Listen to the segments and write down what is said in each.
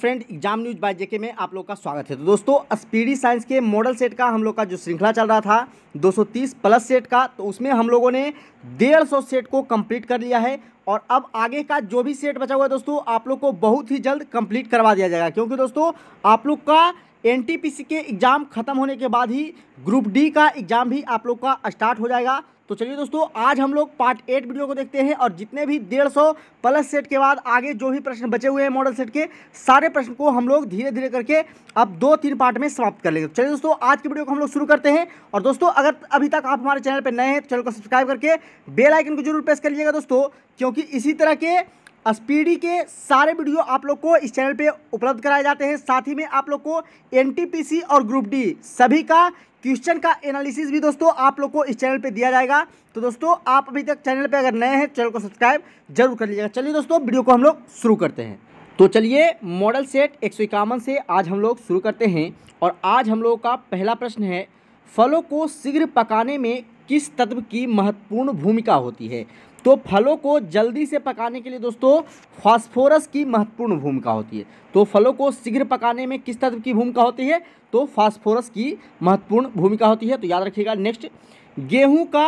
friend exam news by JK में आप लोग का स्वागत है तो दोस्तों स्पीडी साइंस के मॉडल सेट का हम लोग का जो श्रृंखला चल रहा था 230 प्लस सेट का तो उसमें हम लोगों ने डेढ़ सौ सेट को कंप्लीट कर लिया है और अब आगे का जो भी सेट बचा हुआ है दोस्तों आप लोग को बहुत ही जल्द कंप्लीट करवा दिया जाएगा क्योंकि दोस्तों आप लोग का एन के एग्ज़ाम ख़त्म होने के बाद ही ग्रुप डी का एग्ज़ाम भी आप लोग का स्टार्ट हो जाएगा तो चलिए दोस्तों आज हम लोग पार्ट एट वीडियो को देखते हैं और जितने भी डेढ़ सौ प्लस सेट के बाद आगे जो भी प्रश्न बचे हुए हैं मॉडल सेट के सारे प्रश्न को हम लोग धीरे धीरे करके अब दो तीन पार्ट में समाप्त कर लेंगे चलिए दोस्तों आज की वीडियो को हम लोग शुरू करते हैं और दोस्तों अगर अभी तक आप हमारे चैनल पर नए हैं तो चैनल को सब्सक्राइब करके बेलाइकन को जरूर प्रेस कर लीजिएगा दोस्तों क्योंकि इसी तरह के स्पीडी के सारे वीडियो आप लोग को इस चैनल पे उपलब्ध कराए जाते हैं साथ ही में आप लोग को एनटीपीसी और ग्रुप डी सभी का क्वेश्चन का एनालिसिस भी दोस्तों आप लोग को इस चैनल पे दिया जाएगा तो दोस्तों आप अभी तक चैनल पे अगर नए हैं चैनल को सब्सक्राइब जरूर कर लीजिएगा चलिए दोस्तों वीडियो को हम लोग शुरू करते हैं तो चलिए मॉडल सेट एक से आज हम लोग शुरू करते हैं और आज हम लोगों का पहला प्रश्न है फलों को शीघ्र पकाने में किस तत्व की महत्वपूर्ण भूमिका होती है तो फलों को जल्दी से पकाने के लिए दोस्तों फास्फोरस की महत्वपूर्ण भूमिका होती है तो फलों को शीघ्र पकाने में किस तत्व की भूमिका होती है तो फास्फोरस की महत्वपूर्ण भूमिका होती है तो याद रखिएगा नेक्स्ट गेहूं का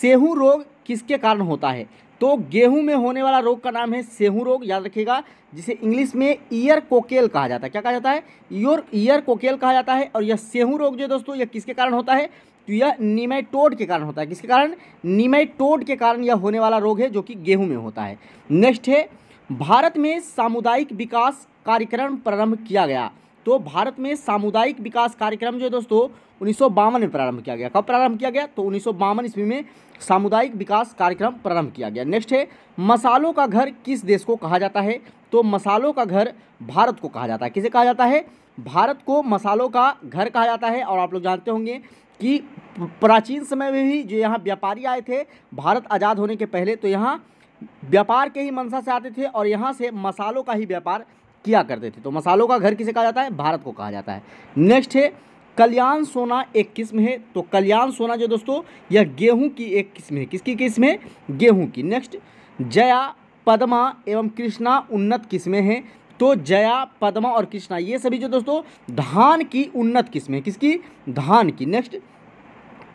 सेहू रोग किसके कारण होता है तो गेहूं में होने वाला रोग का नाम है सेहू रोग याद रखिएगा जिसे इंग्लिश में ईयर कोकेल कहा जाता है क्या कहा जाता है ईयर ईयर कोकेल कहा जाता है और यह सेहू रोग जो है दोस्तों यह किसके कारण होता है तो यह निमेटोड के कारण होता है किसके कारण निमेटोड के कारण यह होने वाला रोग है जो कि गेहूं में होता है नेक्स्ट है भारत में सामुदायिक विकास कार्यक्रम प्रारंभ किया गया तो भारत में सामुदायिक विकास कार्यक्रम जो है दोस्तों उन्नीस में प्रारंभ किया गया कब प्रारंभ किया गया तो उन्नीस ईस्वी में सामुदायिक विकास कार्यक्रम प्रारंभ किया गया नेक्स्ट है मसालों का घर किस देश को कहा जाता है तो मसालों का घर भारत को कहा जाता है किसे कहा जाता है भारत को मसालों का घर कहा जाता है और आप लोग जानते होंगे कि प्राचीन समय में भी जो यहाँ व्यापारी आए थे भारत आज़ाद होने के पहले तो यहाँ व्यापार के ही मनसा से आते थे और यहाँ से मसालों का ही व्यापार किया करते थे तो मसालों का घर किसे कहा जाता है भारत को कहा जाता है नेक्स्ट है कल्याण सोना एक किस्म है तो कल्याण सोना जो दोस्तों यह गेहूं की एक किस्म है किसकी किस्म है गेहूं की नेक्स्ट जया पद्मा एवं कृष्णा उन्नत किस्में हैं तो जया पद्मा और कृष्णा ये सभी जो दोस्तों धान की उन्नत किस्में किसकी धान की नेक्स्ट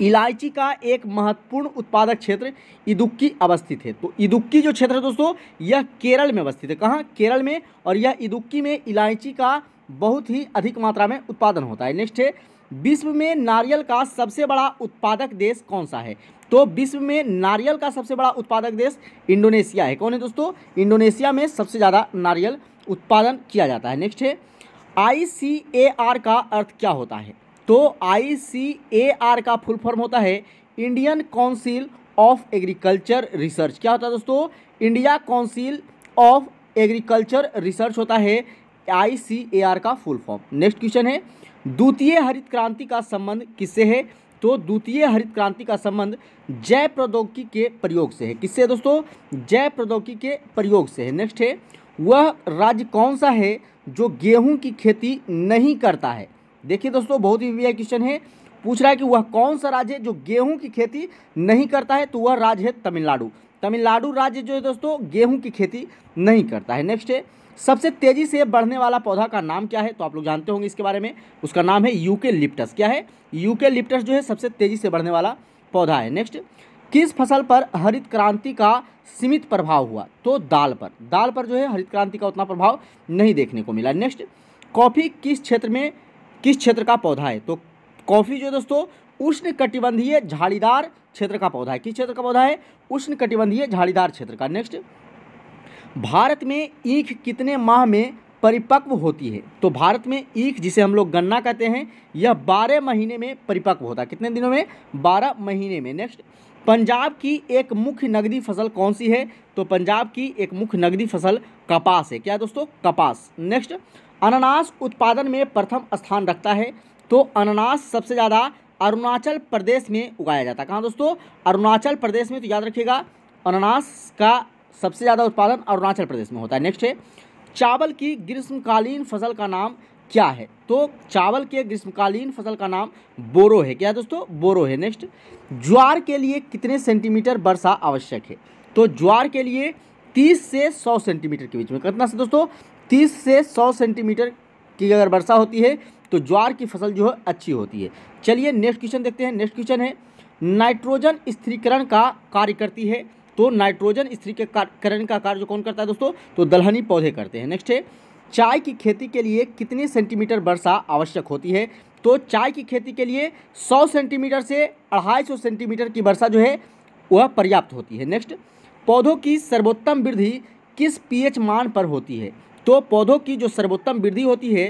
इलायची का एक महत्वपूर्ण उत्पादक क्षेत्र इदुक्की अवस्थित है तो इदुक्की जो क्षेत्र है दोस्तों यह केरल में अवस्थित है कहाँ केरल में और यह इदुक्की में इलायची का बहुत ही अधिक मात्रा में उत्पादन होता है नेक्स्ट है विश्व में नारियल का सबसे बड़ा उत्पादक देश कौन सा है तो विश्व में नारियल का सबसे बड़ा उत्पादक देश इंडोनेशिया है कौन है दोस्तों इंडोनेशिया में सबसे ज़्यादा नारियल उत्पादन किया जाता है नेक्स्ट है आई का अर्थ क्या होता है तो आई का फुल फॉर्म होता है Indian Council of Agriculture Research क्या होता है दोस्तों India Council of Agriculture Research होता है आई का फुल फॉर्म नेक्स्ट क्वेश्चन है द्वितीय हरित क्रांति का संबंध किससे है तो द्वितीय हरित क्रांति का संबंध जैव प्रौद्योगिकी के प्रयोग से है किससे दोस्तों जैव प्रौद्योगिकी के प्रयोग से है नेक्स्ट है वह राज्य कौन सा है जो गेहूं की खेती नहीं करता है देखिए दोस्तों बहुत ही वी क्वेश्चन है पूछ रहा है कि वह कौन सा राज्य है जो गेहूं की खेती नहीं करता है तो वह राज्य है तमिलनाडु तमिलनाडु राज्य जो है दोस्तों गेहूं की खेती नहीं करता है नेक्स्ट है सबसे तेजी से बढ़ने वाला पौधा का नाम क्या है तो आप लोग जानते होंगे इसके बारे में उसका नाम है यूके लिप्टस क्या है यूके लिप्टस जो है सबसे तेजी से बढ़ने वाला पौधा है नेक्स्ट किस फसल पर हरित क्रांति का सीमित प्रभाव हुआ तो दाल पर दाल पर जो है हरित क्रांति का उतना प्रभाव नहीं देखने को मिला नेक्स्ट कॉफ़ी किस क्षेत्र में किस क्षेत्र का पौधा है तो कॉफ़ी जो है दोस्तों उष्ण कटिबंधीय झाड़ीदार क्षेत्र का पौधा है किस क्षेत्र का पौधा है उष्ण कटिबंधीय झाड़ीदार क्षेत्र का नेक्स्ट भारत में ईख कितने माह में परिपक्व होती है तो भारत में ईख जिसे हम लोग गन्ना कहते हैं यह बारह महीने में परिपक्व होता है कितने दिनों में बारह महीने में नेक्स्ट पंजाब की एक मुख्य नगदी फसल कौन सी है तो पंजाब की एक मुख्य नगदी फसल कपास है क्या दोस्तों कपास नेक्स्ट अनानास उत्पादन में प्रथम स्थान रखता है तो अनानास सबसे ज़्यादा अरुणाचल प्रदेश में उगाया जाता है कहाँ दोस्तों अरुणाचल प्रदेश में तो याद रखिएगा अनानास का सबसे ज़्यादा उत्पादन अरुणाचल प्रदेश में होता है नेक्स्ट है चावल की ग्रीष्मकालीन फसल का नाम क्या है तो चावल के ग्रीष्मकालीन फसल का नाम बोरो है क्या दोस्तों बोरो है नेक्स्ट ज्वार के लिए कितने सेंटीमीटर वर्षा आवश्यक है तो ज्वार के लिए तीस से सौ सेंटीमीटर के बीच में कितना से दोस्तों तीस से सौ सेंटीमीटर की अगर वर्षा होती है तो ज्वार की फसल जो है अच्छी होती है चलिए नेक्स्ट क्वेश्चन देखते हैं नेक्स्ट क्वेश्चन है नाइट्रोजन स्थिरीकरण का कार्य करती है तो नाइट्रोजन स्थिरीकरण का कार्य कौन करता है दोस्तों तो दलहनी पौधे करते हैं नेक्स्ट है चाय की खेती के लिए कितने सेंटीमीटर वर्षा आवश्यक होती है तो चाय की खेती के लिए 100 सेंटीमीटर से अढ़ाई सौ सेंटीमीटर की वर्षा जो है वह पर्याप्त होती है नेक्स्ट पौधों की सर्वोत्तम वृद्धि किस पीएच मान पर होती है तो पौधों की जो सर्वोत्तम वृद्धि होती है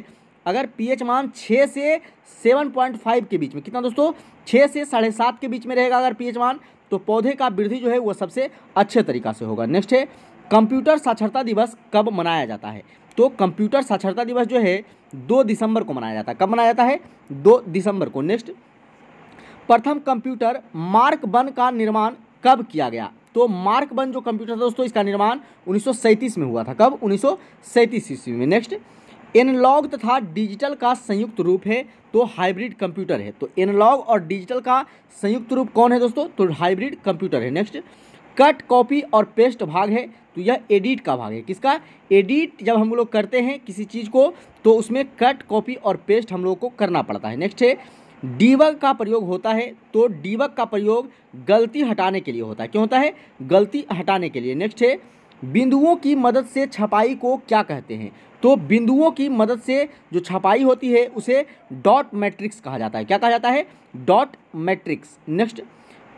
अगर पीएच मान 6 से सेवन पॉइंट फाइव के बीच में कितना दोस्तों 6 से साढ़े सात के बीच में रहेगा अगर पीएच मान तो पौधे का वृद्धि जो है वह सबसे अच्छे तरीका से होगा नेक्स्ट है कंप्यूटर साक्षरता दिवस कब मनाया जाता है तो कंप्यूटर साक्षरता दिवस जो है दो दिसंबर को मनाया जाता है कब मनाया जाता है दो दिसंबर को नेक्स्ट प्रथम कंप्यूटर मार्क वन का निर्माण कब किया गया तो मार्क वन जो कंप्यूटर था दोस्तों इसका निर्माण उन्नीस में हुआ था कब उन्नीस ईस्वी में नेक्स्ट एनलॉग तथा डिजिटल का संयुक्त रूप है तो हाइब्रिड कंप्यूटर है तो एनलॉग और डिजिटल का संयुक्त रूप कौन है दोस्तों तो हाइब्रिड कंप्यूटर है नेक्स्ट कट कॉपी और पेस्ट भाग है तो यह एडिट का भाग है किसका एडिट जब हम लोग करते हैं किसी चीज़ को तो उसमें कट कॉपी और पेस्ट हम लोग को करना पड़ता है नेक्स्ट है डीवक का प्रयोग होता है तो डीवक का प्रयोग गलती हटाने के लिए होता है क्यों होता है गलती हटाने के लिए नेक्स्ट है बिंदुओं की मदद से छपाई को क्या कहते हैं तो बिंदुओं की मदद से जो छपाई होती है उसे डॉट मैट्रिक्स कहा जाता है क्या कहा जाता है dot matrix next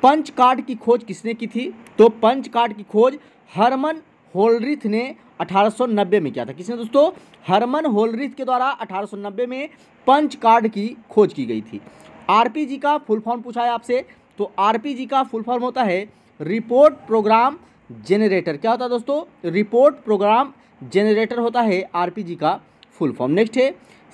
punch card की खोज किसने की थी तो पंच कार्ड की खोज हरमन होलरिथ ने 1890 में किया था किसने दोस्तों हरमन होलरिथ के द्वारा 1890 में पंच कार्ड की खोज की गई थी आरपीजी का फुल फॉर्म पूछा है आपसे तो आरपीजी का फुल फॉर्म होता है रिपोर्ट प्रोग्राम जेनरेटर क्या होता है दोस्तों रिपोर्ट प्रोग्राम जेनरेटर होता है आर का फुल फॉर्म नेक्स्ट है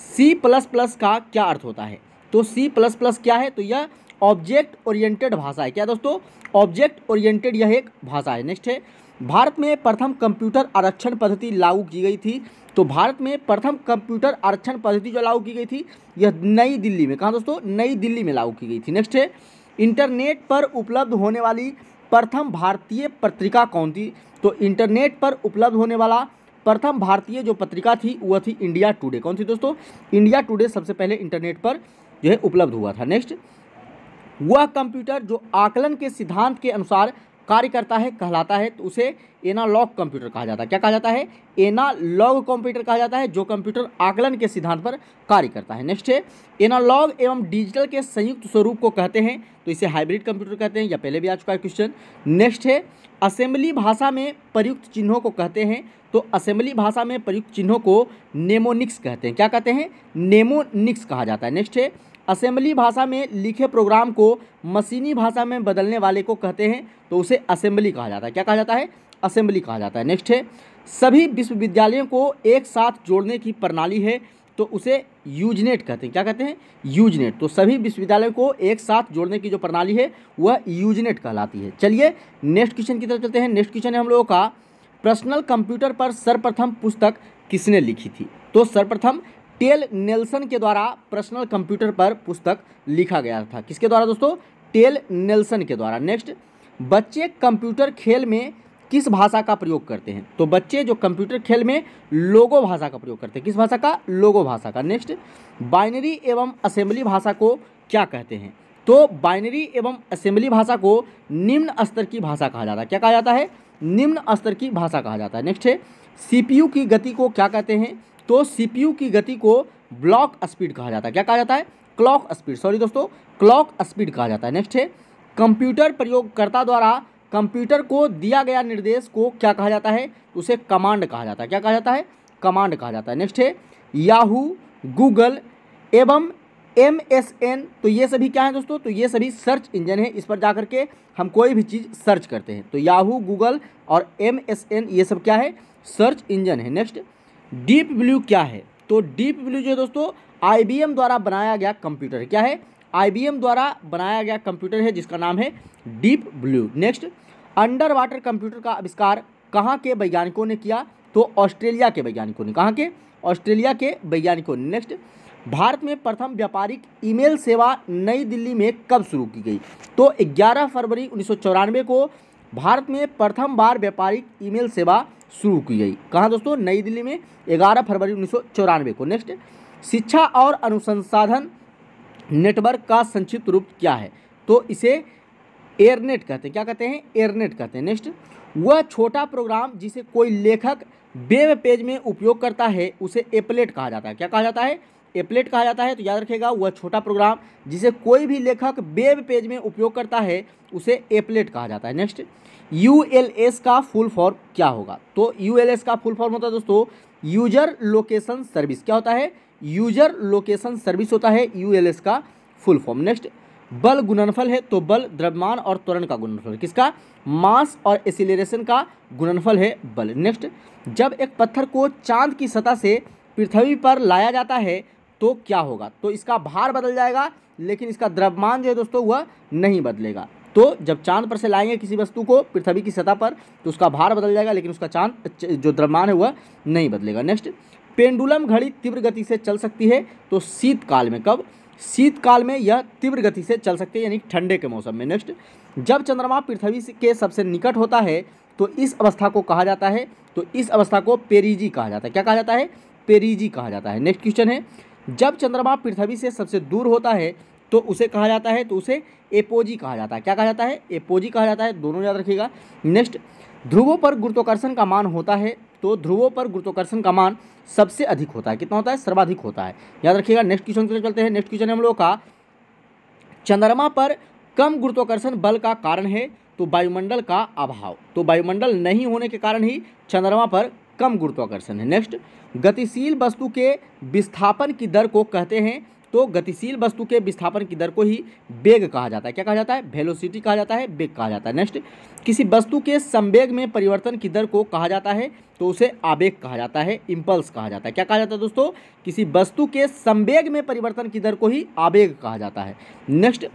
सी प्लस प्लस का क्या अर्थ होता है तो सी प्लस प्लस क्या है तो यह ऑब्जेक्ट ओरिएंटेड भाषा है क्या दोस्तों ऑब्जेक्ट ओरिएंटेड यह एक भाषा है नेक्स्ट है भारत में प्रथम कंप्यूटर आरक्षण पद्धति लागू की गई थी तो भारत में प्रथम कंप्यूटर आरक्षण पद्धति जो लागू की गई थी यह नई दिल्ली में कहाँ दोस्तों नई दिल्ली में लागू की गई थी नेक्स्ट है इंटरनेट पर उपलब्ध होने वाली प्रथम भारतीय पत्रिका कौन थी तो इंटरनेट पर उपलब्ध होने वाला प्रथम भारतीय जो पत्रिका थी वह थी इंडिया टुडे कौन थी दोस्तों इंडिया टुडे सबसे पहले इंटरनेट पर जो है उपलब्ध हुआ था नेक्स्ट वह कंप्यूटर जो आकलन के सिद्धांत के अनुसार कार्य करता है कहलाता है तो उसे एनालॉग कंप्यूटर कहा जाता है क्या कहा जाता है एनालॉग कंप्यूटर कहा जाता है जो कंप्यूटर आकलन के सिद्धांत पर कार्य करता है नेक्स्ट है एनालॉग एवं डिजिटल के संयुक्त स्वरूप को कहते हैं तो इसे हाइब्रिड कंप्यूटर कहते हैं या पहले भी आ चुका है क्वेश्चन नेक्स्ट है असेंबली भाषा में प्रयुक्त चिन्हों को कहते हैं तो असेंबली भाषा में प्रयुक्त चिन्हों को नेमोनिक्स कहते हैं क्या कहते हैं नेमोनिक्स कहा जाता है नेक्स्ट है असेंबली भाषा में लिखे प्रोग्राम को मशीनी भाषा में बदलने वाले को कहते हैं तो उसे असेंबली कहा जाता है क्या कहा जाता है असेंबली कहा जाता है नेक्स्ट है सभी विश्वविद्यालयों को एक साथ जोड़ने की प्रणाली है तो उसे यूजनेट कहते हैं क्या कहते हैं यूजनेट तो सभी विश्वविद्यालयों को एक साथ जोड़ने की जो प्रणाली है वह यूजनेट कहलाती है चलिए नेक्स्ट क्वेश्चन की तरफ चलते हैं नेक्स्ट क्वेश्चन है हम लोगों का पर्सनल कंप्यूटर पर सर्वप्रथम पुस्तक किसने लिखी थी तो सर्वप्रथम टेल नेल्सन के द्वारा पर्सनल कंप्यूटर पर पुस्तक लिखा गया था किसके द्वारा दोस्तों टेल नेल्सन के द्वारा नेक्स्ट बच्चे कंप्यूटर खेल में किस भाषा का प्रयोग करते हैं तो बच्चे जो कंप्यूटर खेल में लोगो भाषा का प्रयोग करते हैं किस भाषा का लोगो भाषा का नेक्स्ट बाइनरी एवं असेंबली भाषा को क्या कहते हैं तो बाइनरी एवं असेंबली भाषा को निम्न स्तर की भाषा कहा जाता है क्या कहा जाता है निम्न स्तर की भाषा कहा जाता है नेक्स्ट है सीपीयू की गति को क्या कहते हैं तो सीपीयू की गति को ब्लॉक स्पीड कहा जाता है क्या कहा जाता है क्लॉक स्पीड सॉरी दोस्तों क्लॉक स्पीड कहा जाता है नेक्स्ट है कंप्यूटर प्रयोगकर्ता द्वारा कंप्यूटर को दिया गया निर्देश को क्या कहा जाता है उसे कमांड कहा जाता है क्या कहा जाता है कमांड कहा जाता है नेक्स्ट है याहू गूगल एवं एम एस एन तो ये सभी क्या है दोस्तों तो ये सभी सर्च इंजन है इस पर जा के हम कोई भी चीज़ सर्च करते हैं तो याहू गूगल और एम एस एन ये सब क्या है सर्च इंजन है नेक्स्ट डीप ब्लू क्या है तो डीप ब्लू जो है दोस्तों आई द्वारा बनाया गया कंप्यूटर क्या है आई द्वारा बनाया गया कंप्यूटर है जिसका नाम है Deep Blue next under water computer का आविष्कार कहाँ के वैज्ञानिकों ने किया तो ऑस्ट्रेलिया के वैज्ञानिकों ने कहाँ के ऑस्ट्रेलिया के वैज्ञानिकों ने नेक्स्ट भारत में प्रथम व्यापारिक ईमेल सेवा नई दिल्ली में कब शुरू की गई तो 11 फरवरी उन्नीस को भारत में प्रथम बार व्यापारिक ईमेल सेवा शुरू की गई कहाँ दोस्तों नई दिल्ली में ग्यारह फरवरी उन्नीस को नेक्स्ट शिक्षा और अनुसंसाधन नेटवर्क का संक्षिप्त रूप क्या है तो इसे एयरनेट कहते हैं क्या कहते हैं एयरनेट कहते हैं नेक्स्ट वह छोटा प्रोग्राम जिसे कोई लेखक वेब पेज में उपयोग करता है उसे एपलेट कहा जाता है क्या कहा जाता है एपलेट कहा जाता है तो याद रखेगा वह छोटा प्रोग्राम जिसे कोई भी लेखक वेब पेज में उपयोग करता है उसे एपलेट कहा जाता है नेक्स्ट यू का फुल फॉर्म क्या होगा तो यू एल एस का फुल फॉर्म होता है दोस्तों यूजर लोकेशन सर्विस क्या होता है यूजर लोकेशन सर्विस होता है यू का फुल फॉर्म नेक्स्ट बल गुणनफल है तो बल द्रव्यमान और त्वरण का गुणनफल किसका मास और एसिलेशन का गुणनफल है बल नेक्स्ट जब एक पत्थर को चांद की सतह से पृथ्वी पर लाया जाता है तो क्या होगा तो इसका भार बदल जाएगा लेकिन इसका द्रव्यमान जो है दोस्तों वह नहीं बदलेगा तो जब चांद पर से लाएंगे किसी वस्तु को पृथ्वी की सतह पर तो उसका भार बदल जाएगा लेकिन उसका चांद जो द्रव्यमान है वह नहीं बदलेगा नेक्स्ट पेंडुलम घड़ी तीव्र गति से चल सकती है तो शीतकाल में कब शीतकाल में यह तीव्र गति से चल सकती है यानी ठंडे के मौसम में नेक्स्ट जब चंद्रमा पृथ्वी के सबसे निकट होता है तो इस अवस्था को कहा जाता है तो इस अवस्था को पेरीजी कहा जाता है क्या कहा जाता है पेरीजी कहा जाता है नेक्स्ट क्वेश्चन है जब चंद्रमा पृथ्वी से सबसे दूर होता है तो उसे कहा जाता है तो उसे एपोजी कहा जाता है क्या कहा जाता है एपोजी कहा जाता है दोनों याद रखिएगा नेक्स्ट ध्रुवों पर गुरुत्वाकर्षण का मान होता है तो ध्रुवों पर गुरुत्वाकर्षण का मान सबसे अधिक होता है कितना होता है सर्वाधिक होता है याद रखिएगा नेक्स्ट क्वेश्चन की चलते हैं नेक्स्ट क्वेश्चन हम लोग का चंद्रमा पर कम गुरुत्वाकर्षण बल का कारण है तो वायुमंडल का अभाव तो वायुमंडल नहीं होने के कारण ही चंद्रमा पर कम गुरुत्वाकर्षण है नेक्स्ट गतिशील वस्तु के विस्थापन की दर को कहते हैं तो गतिशील वस्तु के विस्थापन की दर को ही वेग कहा जाता है क्या कहा जाता है वेलोसिटी कहा जाता है वेग कहा जाता है नेक्स्ट किसी वस्तु के संवेग में परिवर्तन की दर को कहा जाता है तो उसे आवेग कहा जाता है इम्पल्स कहा जाता है क्या कहा जाता है दोस्तों किसी वस्तु के संवेग में परिवर्तन की दर को ही आवेग कहा जाता है नेक्स्ट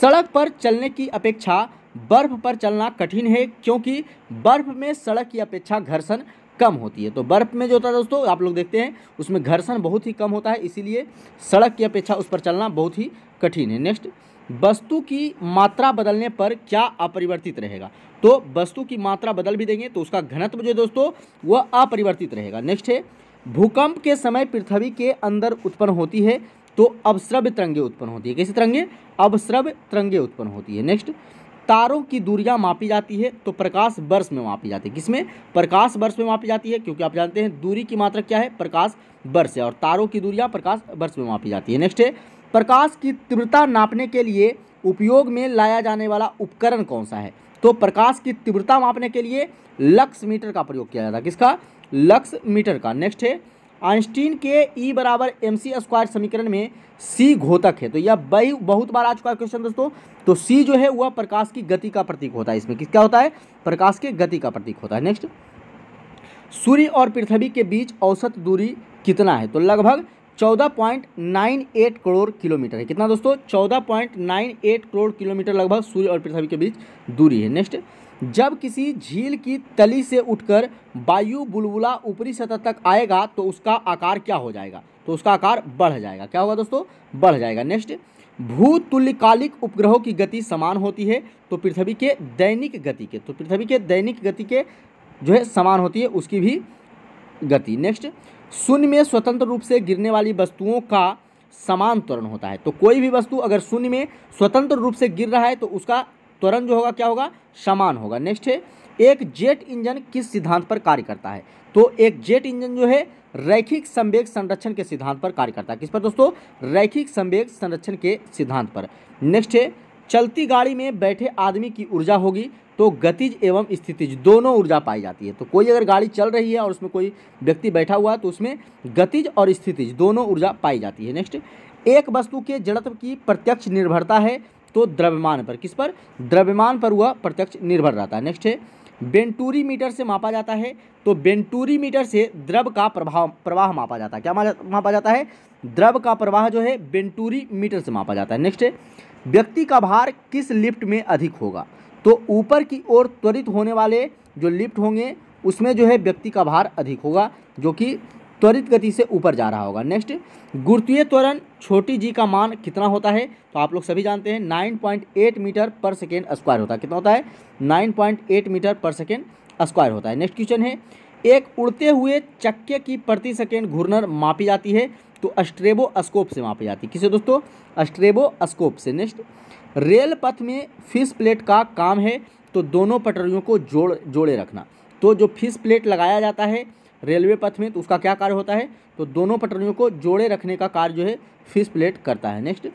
सड़क पर चलने की अपेक्षा बर्फ पर चलना कठिन है क्योंकि बर्फ में सड़क की अपेक्षा घर्षण कम होती है तो बर्फ़ में जो होता है दोस्तों आप लोग देखते हैं उसमें घर्षण बहुत ही कम होता है इसीलिए सड़क की अपेक्षा उस पर चलना बहुत ही कठिन है नेक्स्ट वस्तु की मात्रा बदलने पर क्या अपरिवर्तित रहेगा तो वस्तु की मात्रा बदल भी देंगे तो उसका घनत्व जो दोस्तों वह अपरिवर्तित रहेगा नेक्स्ट है भूकंप के समय पृथ्वी के अंदर उत्पन्न होती है तो अवश्रव्य तरंगे उत्पन्न होती है कैसी तरंगे अवश्रव्य तरंगे उत्पन्न होती है नेक्स्ट तारों की दूरियां मापी जाती है तो प्रकाश वर्ष में मापी जाती है किसमें प्रकाश वर्ष में मापी जाती है क्योंकि आप जानते हैं दूरी की मात्रा क्या है प्रकाश वर्ष है और तारों की दूरियां प्रकाश वर्ष में मापी जाती है नेक्स्ट है प्रकाश की तीव्रता नापने के लिए उपयोग में लाया जाने वाला उपकरण कौन सा है तो प्रकाश की तीव्रता मापने के लिए लक्स मीटर का प्रयोग किया जाता है किसका लक्स मीटर का नेक्स्ट है आइंस्टीन के ई e बराबर एम सी स्क्वायर समीकरण में सी घोतक है तो यह बहुत बार आ चुका है क्वेश्चन दोस्तों तो सी जो है वह प्रकाश की गति का प्रतीक होता है इसमें क्या होता है प्रकाश के गति का प्रतीक होता है नेक्स्ट सूर्य और पृथ्वी के बीच औसत दूरी कितना है तो लगभग चौदह point nine eight crore kilometre है कितना दोस्तों चौदह point nine eight crore kilometre लगभग सूर्य और पृथ्वी के बीच दूरी है नेक्स्ट जब किसी झील की तली से उठकर वायु बुलबुला ऊपरी सतह तक आएगा तो उसका आकार क्या हो जाएगा तो उसका आकार बढ़ जाएगा क्या होगा दोस्तों बढ़ जाएगा नेक्स्ट भूतुल्यकालिक उपग्रहों की गति समान होती है तो पृथ्वी के दैनिक गति के तो पृथ्वी के दैनिक गति के जो है समान होती है उसकी भी गति नेक्स्ट शून्य में स्वतंत्र रूप से गिरने वाली वस्तुओं का समान त्वरण होता है तो कोई भी वस्तु अगर शून्य में स्वतंत्र रूप से गिर रहा है तो उसका त्वरण जो होगा क्या होगा समान होगा नेक्स्ट है एक जेट इंजन किस सिद्धांत पर कार्य करता है तो एक जेट इंजन जो है रैखिक संवेग संरक्षण के सिद्धांत पर कार्य करता है किस पर दोस्तों रैखिक संवेग संरक्षण के सिद्धांत पर नेक्स्ट है चलती गाड़ी में बैठे आदमी की ऊर्जा होगी तो गतिज एवं स्थितिज दोनों ऊर्जा पाई जाती है तो कोई अगर गाड़ी चल रही है और उसमें कोई व्यक्ति बैठा हुआ है तो उसमें गतिज और स्थितिज दोनों ऊर्जा पाई जाती है नेक्स्ट एक वस्तु के जड़त्व की प्रत्यक्ष निर्भरता है तो द्रव्यमान पर किस पर द्रव्यमान पर हुआ प्रत्यक्ष निर्भर रहता है नेक्स्ट है बेंटूरी मीटर से मापा जाता है तो बेंटूरी मीटर से द्रव का प्रभाव प्रवाह मापा जाता है क्या मापा जाता है द्रव का प्रवाह जो है बेंटूरी मीटर से मापा जाता है नेक्स्ट व्यक्ति का भार किस लिफ्ट में अधिक होगा तो ऊपर की ओर त्वरित होने वाले जो लिफ्ट होंगे उसमें जो है व्यक्ति का भार अधिक होगा जो कि त्वरित गति से ऊपर जा रहा होगा नेक्स्ट गुरुत्वीय त्वरण छोटी जी का मान कितना होता है तो आप लोग सभी जानते हैं 9.8 मीटर पर सेकेंड स्क्वायर होता है कितना होता है 9.8 मीटर पर सेकेंड स्क्वायर होता है नेक्स्ट क्वेश्चन है एक उड़ते हुए चक्के की प्रति सेकेंड घूर्णन मापी जाती है तो अस्ट्रेबो स्कोप से मापी जाती है किसे दोस्तों अस्ट्रेबो स्कोप से नेक्स्ट रेल पथ में फिश प्लेट का काम है तो दोनों पटरियों को जोड़ जोड़े रखना तो जो फिश प्लेट लगाया जाता है रेलवे पथ में तो उसका क्या कार्य होता है तो दोनों पटरियों को जोड़े रखने का कार्य जो है फिश प्लेट करता है नेक्स्ट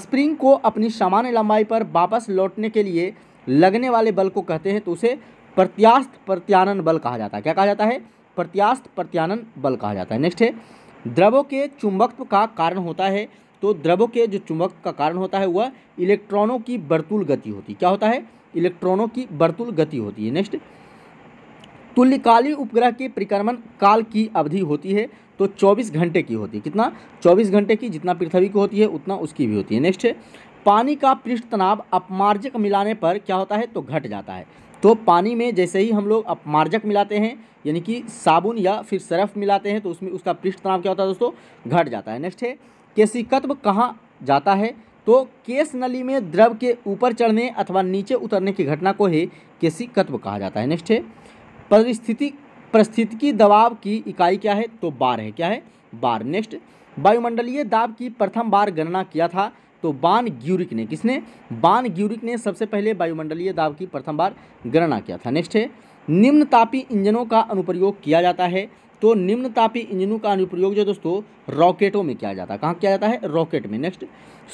स्प्रिंग को अपनी सामान्य लंबाई पर वापस लौटने के लिए लगने वाले बल को कहते हैं तो उसे प्रत्यास्थ प्रत्यानन बल कहा जाता है क्या कहा जाता है प्रत्यास्थ प्रत्यानन बल कहा जाता है नेक्स्ट है द्रवों के चुंबकत्व का कारण होता है तो द्रवों के जो चुंबक का कारण होता है वह इलेक्ट्रॉनों की बर्तुल गति होती है क्या होता है इलेक्ट्रॉनों की बर्तुल गति होती है नेक्स्ट तुल्यकाली उपग्रह के परिक्रमण काल की अवधि होती है तो 24 घंटे की होती है कितना 24 घंटे की जितना पृथ्वी की होती है उतना उसकी भी होती है नेक्स्ट है पानी का पृष्ठ तनाव अपमार्जक मिलाने पर क्या होता है तो घट जाता है तो पानी में जैसे ही हम लोग अपमार्जक मिलाते हैं यानी कि साबुन या फिर सरफ मिलाते हैं तो उसमें उसका पृष्ठ तनाव क्या होता है दोस्तों घट जाता है नेक्स्ट है केशिकत्व कहाँ जाता है तो केस नली में द्रव के ऊपर चढ़ने अथवा नीचे उतरने की घटना को ही केशिकत्व कहा जाता है नेक्स्ट है परिस्थिति परिस्थितिकी दबाव की इकाई क्या है तो बार है क्या है बार नेक्स्ट वायुमंडलीय दाब की प्रथम बार गणना किया था तो बान ग्यूरिक ने किसने बान ग्यूरिक ने सबसे पहले वायुमंडलीय दाब की प्रथम बार गणना किया था नेक्स्ट है निम्न तापी इंजनों का अनुप्रयोग किया जाता है तो निम्न तापी इंजनों का अनुप्रयोग जो दोस्तों रॉकेटों में किया जाता है कहाँ किया जाता है रॉकेट में नेक्स्ट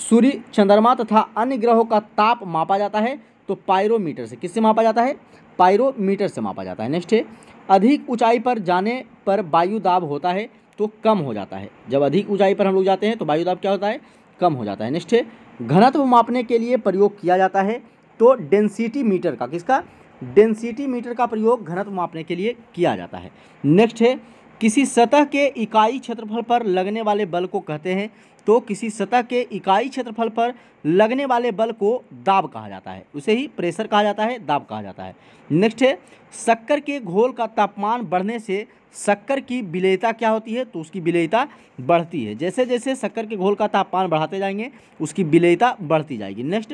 सूर्य चंद्रमा तथा अन्य ग्रहों का ताप मापा जाता है तो पायरोमीटर से किससे मापा जाता है पायरोमीटर से मापा जाता है नेक्स्ट है अधिक ऊंचाई पर जाने पर वायु दाब होता है तो कम हो जाता है जब अधिक ऊंचाई पर हम लोग जाते हैं तो वायु दाब क्या होता है कम हो जाता है नेक्स्ट है घनत्व मापने के लिए प्रयोग किया जाता है तो डेंसिटी मीटर का किसका डेंसिटी मीटर का प्रयोग घनत्व मापने के लिए किया जाता है नेक्स्ट है किसी सतह के इकाई क्षेत्रफल पर लगने वाले बल को कहते हैं तो किसी सतह के इकाई क्षेत्रफल पर लगने वाले बल को दाब कहा जाता है उसे ही प्रेशर कहा जाता है दाब कहा जाता है नेक्स्ट है शक्कर के घोल का तापमान बढ़ने से शक्कर की विलेयता क्या होती है तो उसकी विलेयता बढ़ती है जैसे जैसे शक्कर के घोल का तापमान बढ़ाते जाएंगे उसकी विलेयता बढ़ती जाएगी नेक्स्ट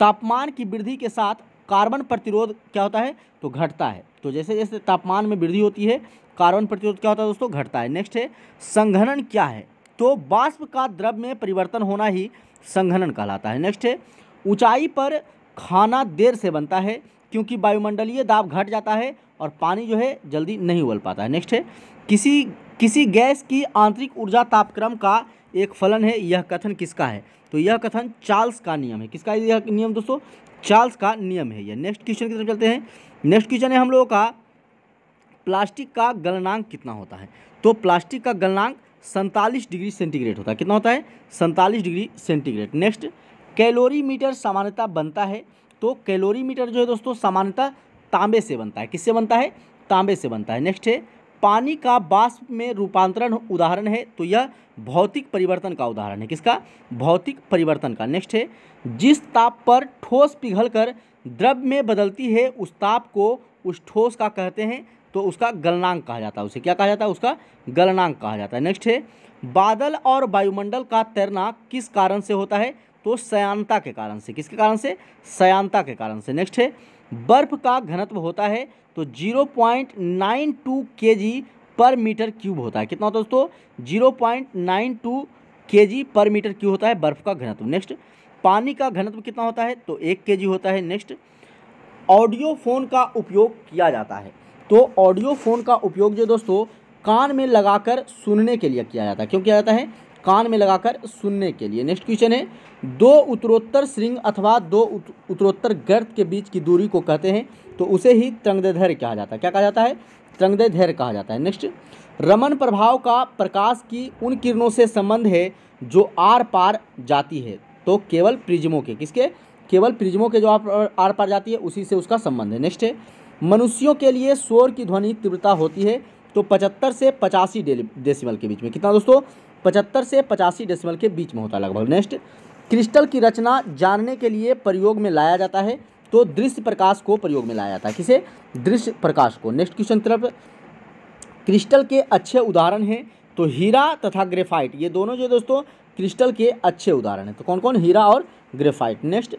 तापमान की वृद्धि के साथ कार्बन प्रतिरोध क्या होता है तो घटता है तो जैसे जैसे तापमान में वृद्धि होती है कार्बन प्रतिरोध क्या होता है दोस्तों घटता है नेक्स्ट है संघनन क्या है तो बाष्प का द्रव में परिवर्तन होना ही संघनन कहलाता है नेक्स्ट है ऊंचाई पर खाना देर से बनता है क्योंकि वायुमंडलीय दाब घट जाता है और पानी जो है जल्दी नहीं उबल पाता है नेक्स्ट है किसी किसी गैस की आंतरिक ऊर्जा तापक्रम का एक फलन है यह कथन किसका है तो यह कथन चार्ल्स का नियम है किसका यह नियम दोस्तों चार्ल्स का नियम है यह नेक्स्ट क्वेश्चन की तरफ चलते हैं नेक्स्ट क्वेश्चन है हम लोगों का प्लास्टिक का गलनांक कितना होता है तो प्लास्टिक का गलनांक सैंतालीस डिग्री सेंटीग्रेड होता है कितना होता है सैंतालीस degree centigrade next calorimeter सामान्यता बनता है तो कैलोरी मीटर जो है दोस्तों सामान्यता तांबे से बनता है किससे बनता है तांबे से बनता है नेक्स्ट है पानी का बाष्प में रूपांतरण उदाहरण है तो यह भौतिक परिवर्तन का उदाहरण है किसका भौतिक परिवर्तन का नेक्स्ट है जिस ताप पर ठोस पिघलकर द्रव में बदलती है उस ताप को उस ठोस का कहते हैं तो उसका गलनांक कहा जाता है उसे क्या कहा जाता है उसका गलनांक कहा जाता है नेक्स्ट है बादल और वायुमंडल का तैरना किस कारण से होता है तो सयानता के कारण से किसके कारण से सयानता के कारण से नेक्स्ट है बर्फ का घनत्व होता है तो जीरो पॉइंट नाइन टू के जी पर मीटर क्यूब होता है कितना होता है दोस्तों जीरो पॉइंट नाइन टू के जी पर मीटर क्यूब होता है बर्फ का घनत्व नेक्स्ट पानी का घनत्व कितना होता है तो एक के जी होता है नेक्स्ट ऑडियो फोन का उपयोग किया जाता है तो ऑडियो फ़ोन का उपयोग जो दोस्तों कान में लगाकर सुनने के लिए किया जाता है क्यों किया जाता है कान में लगाकर सुनने के लिए नेक्स्ट क्वेश्चन है दो उत्तरोत्तर श्रृंग अथवा दो उत्तरोत्तर गर्त के बीच की दूरी को कहते हैं तो उसे ही त्रंगदैर्घ्य कहा जाता है क्या कहा जाता है त्रंगदैर्घ्य कहा जाता है नेक्स्ट रमन प्रभाव का प्रकाश की उन किरणों से संबंध है जो आर पार जाती है तो केवल प्रिज्मों के किसके केवल प्रिज्मों के जो आर पार जाती है उसी से उसका संबंध है नेक्स्ट है मनुष्यों के लिए स्वर की ध्वनि तीव्रता होती है तो पचहत्तर से पचासी डेसिमल के बीच में कितना दोस्तों पचहत्तर से पचासी डेसिमल के बीच में होता है लगभग नेक्स्ट क्रिस्टल की रचना जानने के लिए प्रयोग में लाया जाता है तो दृश्य प्रकाश को प्रयोग में लाया जाता है किसे दृश्य प्रकाश को नेक्स्ट क्वेश्चन तरफ क्रिस्टल के अच्छे उदाहरण हैं तो हीरा तथा ग्रेफाइट ये दोनों जो दोस्तों क्रिस्टल के अच्छे उदाहरण हैं तो कौन कौन हीरा और ग्रेफाइट नेक्स्ट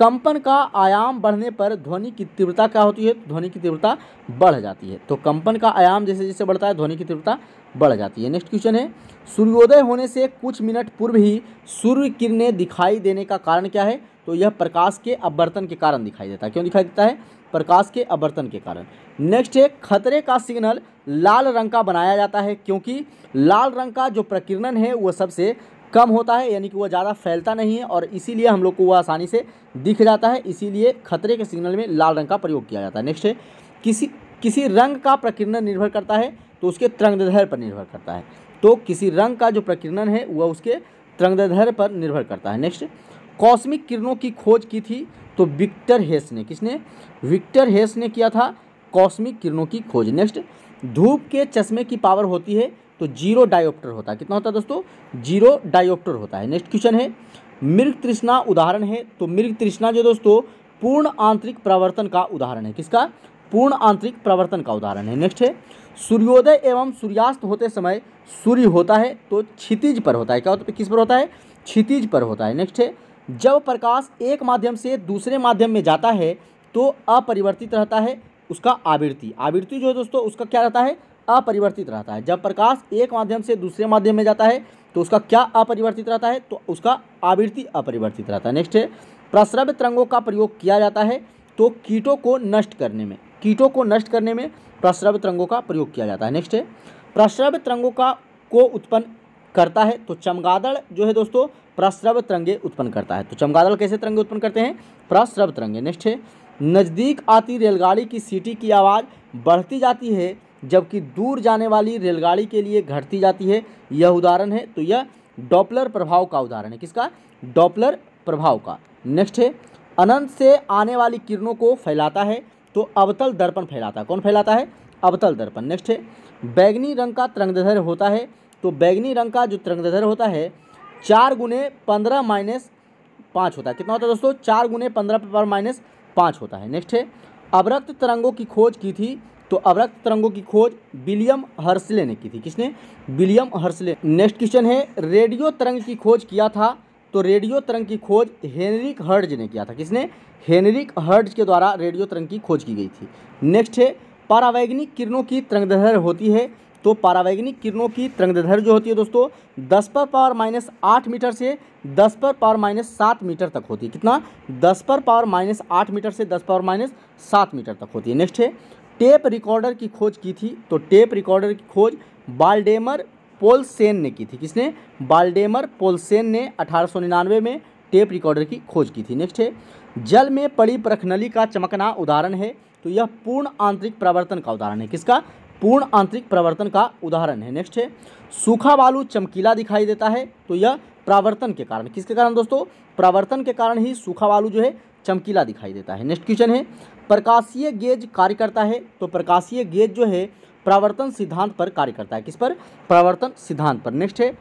कंपन का आयाम बढ़ने पर ध्वनि की तीव्रता क्या होती है ध्वनि की तीव्रता बढ़ जाती है तो कंपन का आयाम जैसे जैसे बढ़ता है ध्वनि की तीव्रता बढ़ जाती है नेक्स्ट क्वेश्चन है सूर्योदय होने से कुछ मिनट पूर्व ही सूर्य किरणें दिखाई देने का कारण क्या है तो यह प्रकाश के अवर्तन के कारण दिखाई देता है क्यों दिखाई देता है प्रकाश के अवर्तन के कारण नेक्स्ट है खतरे का सिग्नल लाल रंग का बनाया जाता है क्योंकि लाल रंग का जो प्रकीर्णन है वह सबसे कम होता है यानी कि वह ज़्यादा फैलता नहीं है और इसीलिए हम लोग को वह आसानी से दिख जाता है इसीलिए खतरे के सिग्नल में लाल रंग का प्रयोग किया जाता है नेक्स्ट है किसी किसी रंग का प्रकीर्णन निर्भर करता है तो उसके तरंगदैर्घ्य पर निर्भर करता है तो किसी रंग का जो प्रकीर्णन है वह उसके तरंगदैर्घ्य पर निर्भर करता है नेक्स्ट कॉस्मिक किरणों की खोज की थी तो विक्टर हेस ने किसने विक्टर हेस ने किया था कॉस्मिक किरणों की खोज नेक्स्ट धूप के चश्मे की पावर होती है तो जीरो डायोप्टर होता है कितना होता है दोस्तों जीरो डायोप्टर होता है नेक्स्ट क्वेश्चन है मृग तृष्णा उदाहरण है तो मृग तृष्णा जो दोस्तों पूर्ण आंतरिक प्रवर्तन का उदाहरण है किसका पूर्ण आंतरिक प्रवर्तन का उदाहरण है नेक्स्ट है सूर्योदय एवं सूर्यास्त होते समय सूर्य होता है तो क्षितिज पर होता है क्या होता है किस पर होता है क्षितिज पर होता है नेक्स्ट है जब प्रकाश एक माध्यम से दूसरे माध्यम में जाता है तो अपरिवर्तित रहता है उसका आवृत्ति आवृत्ति जो है दोस्तों उसका क्या रहता है अपरिवर्तित रहता है जब प्रकाश एक माध्यम से दूसरे माध्यम में जाता है तो उसका क्या अपरिवर्तित रहता है तो उसका आवृत्ति अपरिवर्तित रहता है नेक्स्ट है प्रस्रव्य तरंगों का प्रयोग किया जाता है तो कीटों को नष्ट करने में कीटों को नष्ट करने में प्रस्रव्य तरंगों का प्रयोग किया जाता है नेक्स्ट है प्रस्रव्य तरंगों का को उत्पन्न करता है तो चमगादड़ जो है दोस्तों प्रस्रव तरंगे उत्पन्न करता है तो चमगादड़ कैसे तरंगे उत्पन्न करते हैं प्रस्रव तरंगे नेक्स्ट है नज़दीक आती रेलगाड़ी की सीटी की आवाज़ बढ़ती जाती है जबकि दूर जाने वाली रेलगाड़ी के लिए घटती जाती है यह उदाहरण है तो यह डॉपलर प्रभाव का उदाहरण है किसका डॉपलर प्रभाव का नेक्स्ट है अनंत से आने वाली किरणों को फैलाता है तो अवतल दर्पण फैलाता है कौन फैलाता है अवतल दर्पण नेक्स्ट है बैगनी रंग का तरंगधर होता है तो बैगनी रंग का जो तरंगधर होता है चार गुने पंद्रह माइनस पाँच होता है कितना होता है दोस्तों चार गुने पंद्रह पर माइनस पाँच होता है नेक्स्ट है अवरक्त तरंगों की खोज की थी तो अवरक्त तरंगों की खोज विलियम हर्सले ने की थी किसने विलियम हर्सले नेक्स्ट क्वेश्चन है रेडियो तरंग की खोज किया था तो रेडियो तरंग की खोज हेनरिक हर्ज ने किया था किसने हेनरिक हर्ज के द्वारा रेडियो तरंग की खोज की गई थी नेक्स्ट है पारावैग्निक किरणों की तरंगदर होती है तो पारावैग्निक किरणों की तरंगदर जो होती है दोस्तों दस पर पावर माइनस आठ मीटर से दस पर पावर माइनस सात मीटर तक होती है कितना दस पर पावर माइनस आठ मीटर से दस पावर माइनस सात मीटर तक होती है नेक्स्ट है टेप रिकॉर्डर की खोज की थी तो टेप रिकॉर्डर की खोज बाल्डेमर पोलसेन ने की थी किसने बाल्डेमर पोलसेन ने अठारह में टेप रिकॉर्डर की खोज की थी नेक्स्ट है जल में पड़ी प्रखनली का चमकना उदाहरण है तो यह पूर्ण आंतरिक प्रवर्तन का उदाहरण है किसका पूर्ण आंतरिक प्रवर्तन का उदाहरण है नेक्स्ट है सूखा बालू चमकीला दिखाई देता है तो यह प्रावर्तन के कारण किसके कारण दोस्तों प्रावर्तन के कारण ही सूखा बालू जो है चमकीला दिखाई देता है नेक्स्ट क्वेश्चन है प्रकाशीय गेज कार्य करता है तो प्रकाशीय गेज जो है प्रावर्तन सिद्धांत पर कार्य करता है किस पर प्रावर्तन सिद्धांत पर नेक्स्ट है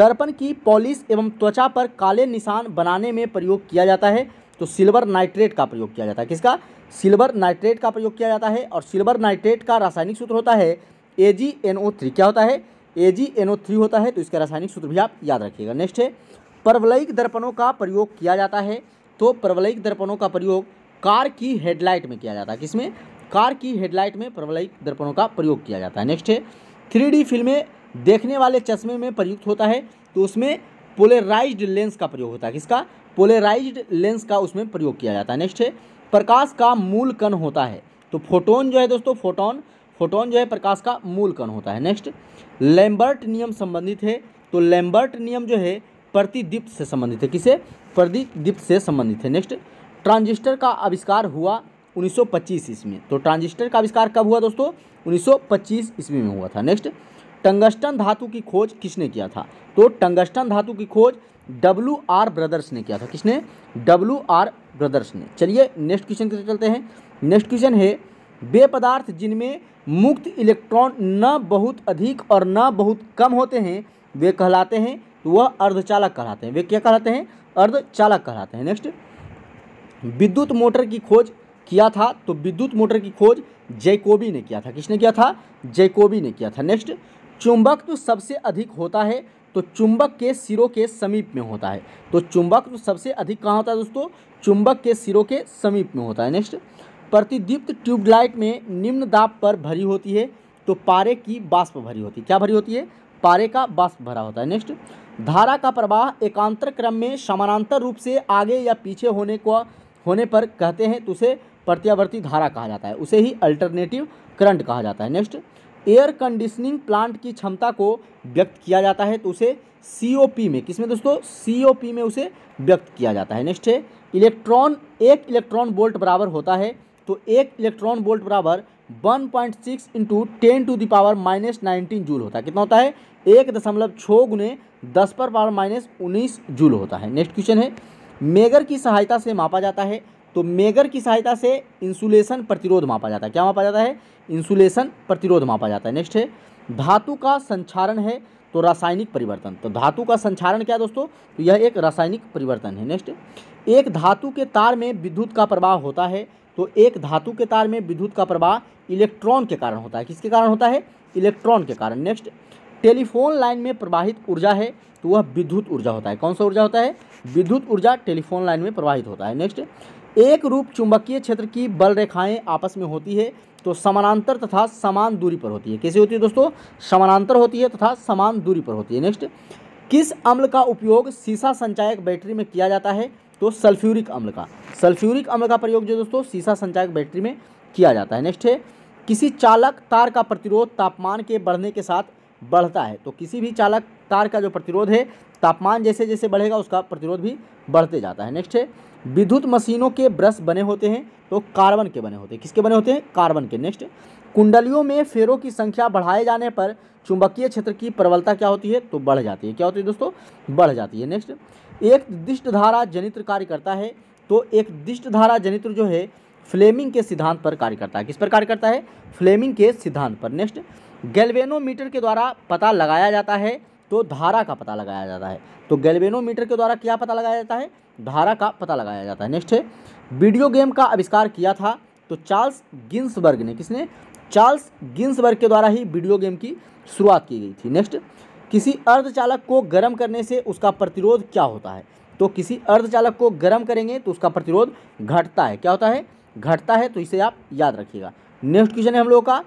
दर्पण की पॉलिश एवं त्वचा पर काले निशान बनाने में प्रयोग किया जाता है तो सिल्वर नाइट्रेट का प्रयोग किया जाता है किसका सिल्वर नाइट्रेट का प्रयोग किया जाता है और सिल्वर नाइट्रेट का रासायनिक सूत्र होता है ए जी एन ओ थ्री क्या होता है ए जी एन ओ थ्री होता है तो इसका रासायनिक सूत्र भी आप याद रखिएगा नेक्स्ट है परवलयिक दर्पणों का प्रयोग किया जाता है तो प्रवलयिक दर्पणों का प्रयोग कार की हेडलाइट में किया जाता है किसमें कार की हेडलाइट में प्रबलिक दर्पणों का प्रयोग किया जाता है नेक्स्ट है थ्री फिल्में देखने वाले चश्मे में प्रयुक्त होता है तो उसमें पोलेराइज्ड लेंस का प्रयोग होता है किसका पोलेराइज्ड लेंस का उसमें प्रयोग किया जाता है नेक्स्ट है प्रकाश का मूल कण होता है तो फोटोन जो है दोस्तों फोटोन फोटोन जो है प्रकाश का मूल कण होता है नेक्स्ट लैम्बर्ट नियम संबंधित है तो लैम्बर्ट नियम जो है प्रतिदीप्त से संबंधित है किसे प्रतिदीप्त से संबंधित है नेक्स्ट ट्रांजिस्टर का आविष्कार हुआ 1925 ईस्वी में तो ट्रांजिस्टर का आविष्कार कब हुआ दोस्तों 1925 ईस्वी में हुआ था नेक्स्ट टंगस्टन धातु की खोज किसने किया था तो टंगस्टन धातु की खोज डब्ल्यू आर ब्रदर्स ने किया था किसने डब्ल्यू आर ब्रदर्स ने चलिए नेक्स्ट क्वेश्चन की चलते हैं नेक्स्ट क्वेश्चन है वे पदार्थ जिनमें मुक्त इलेक्ट्रॉन न बहुत अधिक और न बहुत कम होते हैं वे कहलाते हैं तो वह अर्धचालक कहलाते हैं वे क्या कहलाते हैं अर्धचालक कहलाते हैं नेक्स्ट विद्युत मोटर की खोज किया था तो विद्युत मोटर की खोज जैकोबी ने किया था किसने किया था जैकोबी ने किया था नेक्स्ट चुंबक तो सबसे अधिक होता है तो चुंबक के सिरों के समीप में होता है तो चुंबक तो सबसे अधिक कहाँ होता है दोस्तों चुंबक के सिरों के समीप में होता है नेक्स्ट प्रतिदीप्त ट्यूबलाइट में निम्न दाब पर भरी होती है तो पारे की बाष्प भरी होती है क्या भरी होती है पारे का बाष्प भरा होता है नेक्स्ट धारा का प्रवाह एकांतर क्रम में समानांतर रूप से आगे या पीछे होने को होने पर कहते हैं तो उसे प्रत्यावर्ती धारा कहा जाता है उसे ही अल्टरनेटिव करंट कहा जाता है नेक्स्ट एयर कंडीशनिंग प्लांट की क्षमता को व्यक्त किया जाता है तो उसे सी में किसमें दोस्तों सी में उसे व्यक्त किया जाता है नेक्स्ट है इलेक्ट्रॉन एक इलेक्ट्रॉन बोल्ट बराबर होता है तो एक इलेक्ट्रॉन बोल्ट बराबर 1.6 point six into ten to the power minus nineteen joule होता है कितना होता है एक दशमलव छः गुने दस पर पावर माइनस उन्नीस जूल होता है नेक्स्ट क्वेश्चन है मेगर की सहायता से मापा जाता है तो मेगर की सहायता से इंसुलेशन प्रतिरोध मापा जाता है क्या मापा जाता है इंसुलेशन प्रतिरोध मापा जाता है नेक्स्ट है धातु का संचारण है तो रासायनिक परिवर्तन तो धातु का संचारण क्या दोस्तों तो यह एक रासायनिक परिवर्तन है नेक्स्ट एक धातु के तार में विद्युत का प्रवाह होता है तो एक धातु के तार में विद्युत का प्रवाह इलेक्ट्रॉन के कारण होता है किसके कारण होता है इलेक्ट्रॉन के कारण नेक्स्ट टेलीफोन लाइन में प्रवाहित ऊर्जा है तो वह विद्युत ऊर्जा होता है कौन सा ऊर्जा होता है विद्युत ऊर्जा टेलीफोन लाइन में प्रवाहित होता है नेक्स्ट एक रूप चुंबकीय क्षेत्र की बल रेखाएं आपस में होती है तो समानांतर तथा समान दूरी पर होती है कैसे होती है दोस्तों समानांतर होती है तथा समान दूरी पर होती है नेक्स्ट किस अम्ल का उपयोग सीसा संचायक बैटरी में किया जाता है तो सल्फ्यूरिक अम्ल का सल्फ्यूरिक अम्ल का प्रयोग जो दोस्तों सीसा संचायक बैटरी में किया जाता है नेक्स्ट है किसी चालक तार का प्रतिरोध तापमान के बढ़ने के साथ बढ़ता है तो किसी भी चालक तार का जो प्रतिरोध है तापमान जैसे जैसे बढ़ेगा उसका प्रतिरोध भी बढ़ते जाता है नेक्स्ट है विद्युत मशीनों के ब्रश बने होते हैं तो कार्बन के बने होते हैं किसके बने होते हैं कार्बन के नेक्स्ट कुंडलियों में फेरों की संख्या बढ़ाए जाने पर चुंबकीय क्षेत्र की प्रबलता क्या होती है तो बढ़ जाती है क्या होती है दोस्तों बढ़ जाती है नेक्स्ट एक दिष्ट धारा जनित्र कार्य करता है तो एक दिष्ट धारा जनित्र जो है फ्लेमिंग के सिद्धांत पर कार्य करता है किस पर कार्य करता है फ्लेमिंग के सिद्धांत पर नेक्स्ट गैल्वेनोमीटर के द्वारा पता लगाया जाता है तो धारा का पता लगाया जाता है तो गैल्वेनोमीटर के द्वारा क्या पता लगाया जाता है धारा का पता लगाया जाता है नेक्स्ट है वीडियो गेम का आविष्कार किया था तो चार्ल्स गिन्सबर्ग ने किसने चार्ल्स गिन्सबर्ग के द्वारा ही वीडियो गेम की शुरुआत की गई थी नेक्स्ट किसी अर्धचालक को गर्म करने से उसका प्रतिरोध क्या होता है तो किसी अर्धचालक को गर्म करेंगे तो उसका प्रतिरोध घटता है क्या होता है घटता है तो इसे आप याद रखिएगा नेक्स्ट क्वेश्चन है हम लोगों का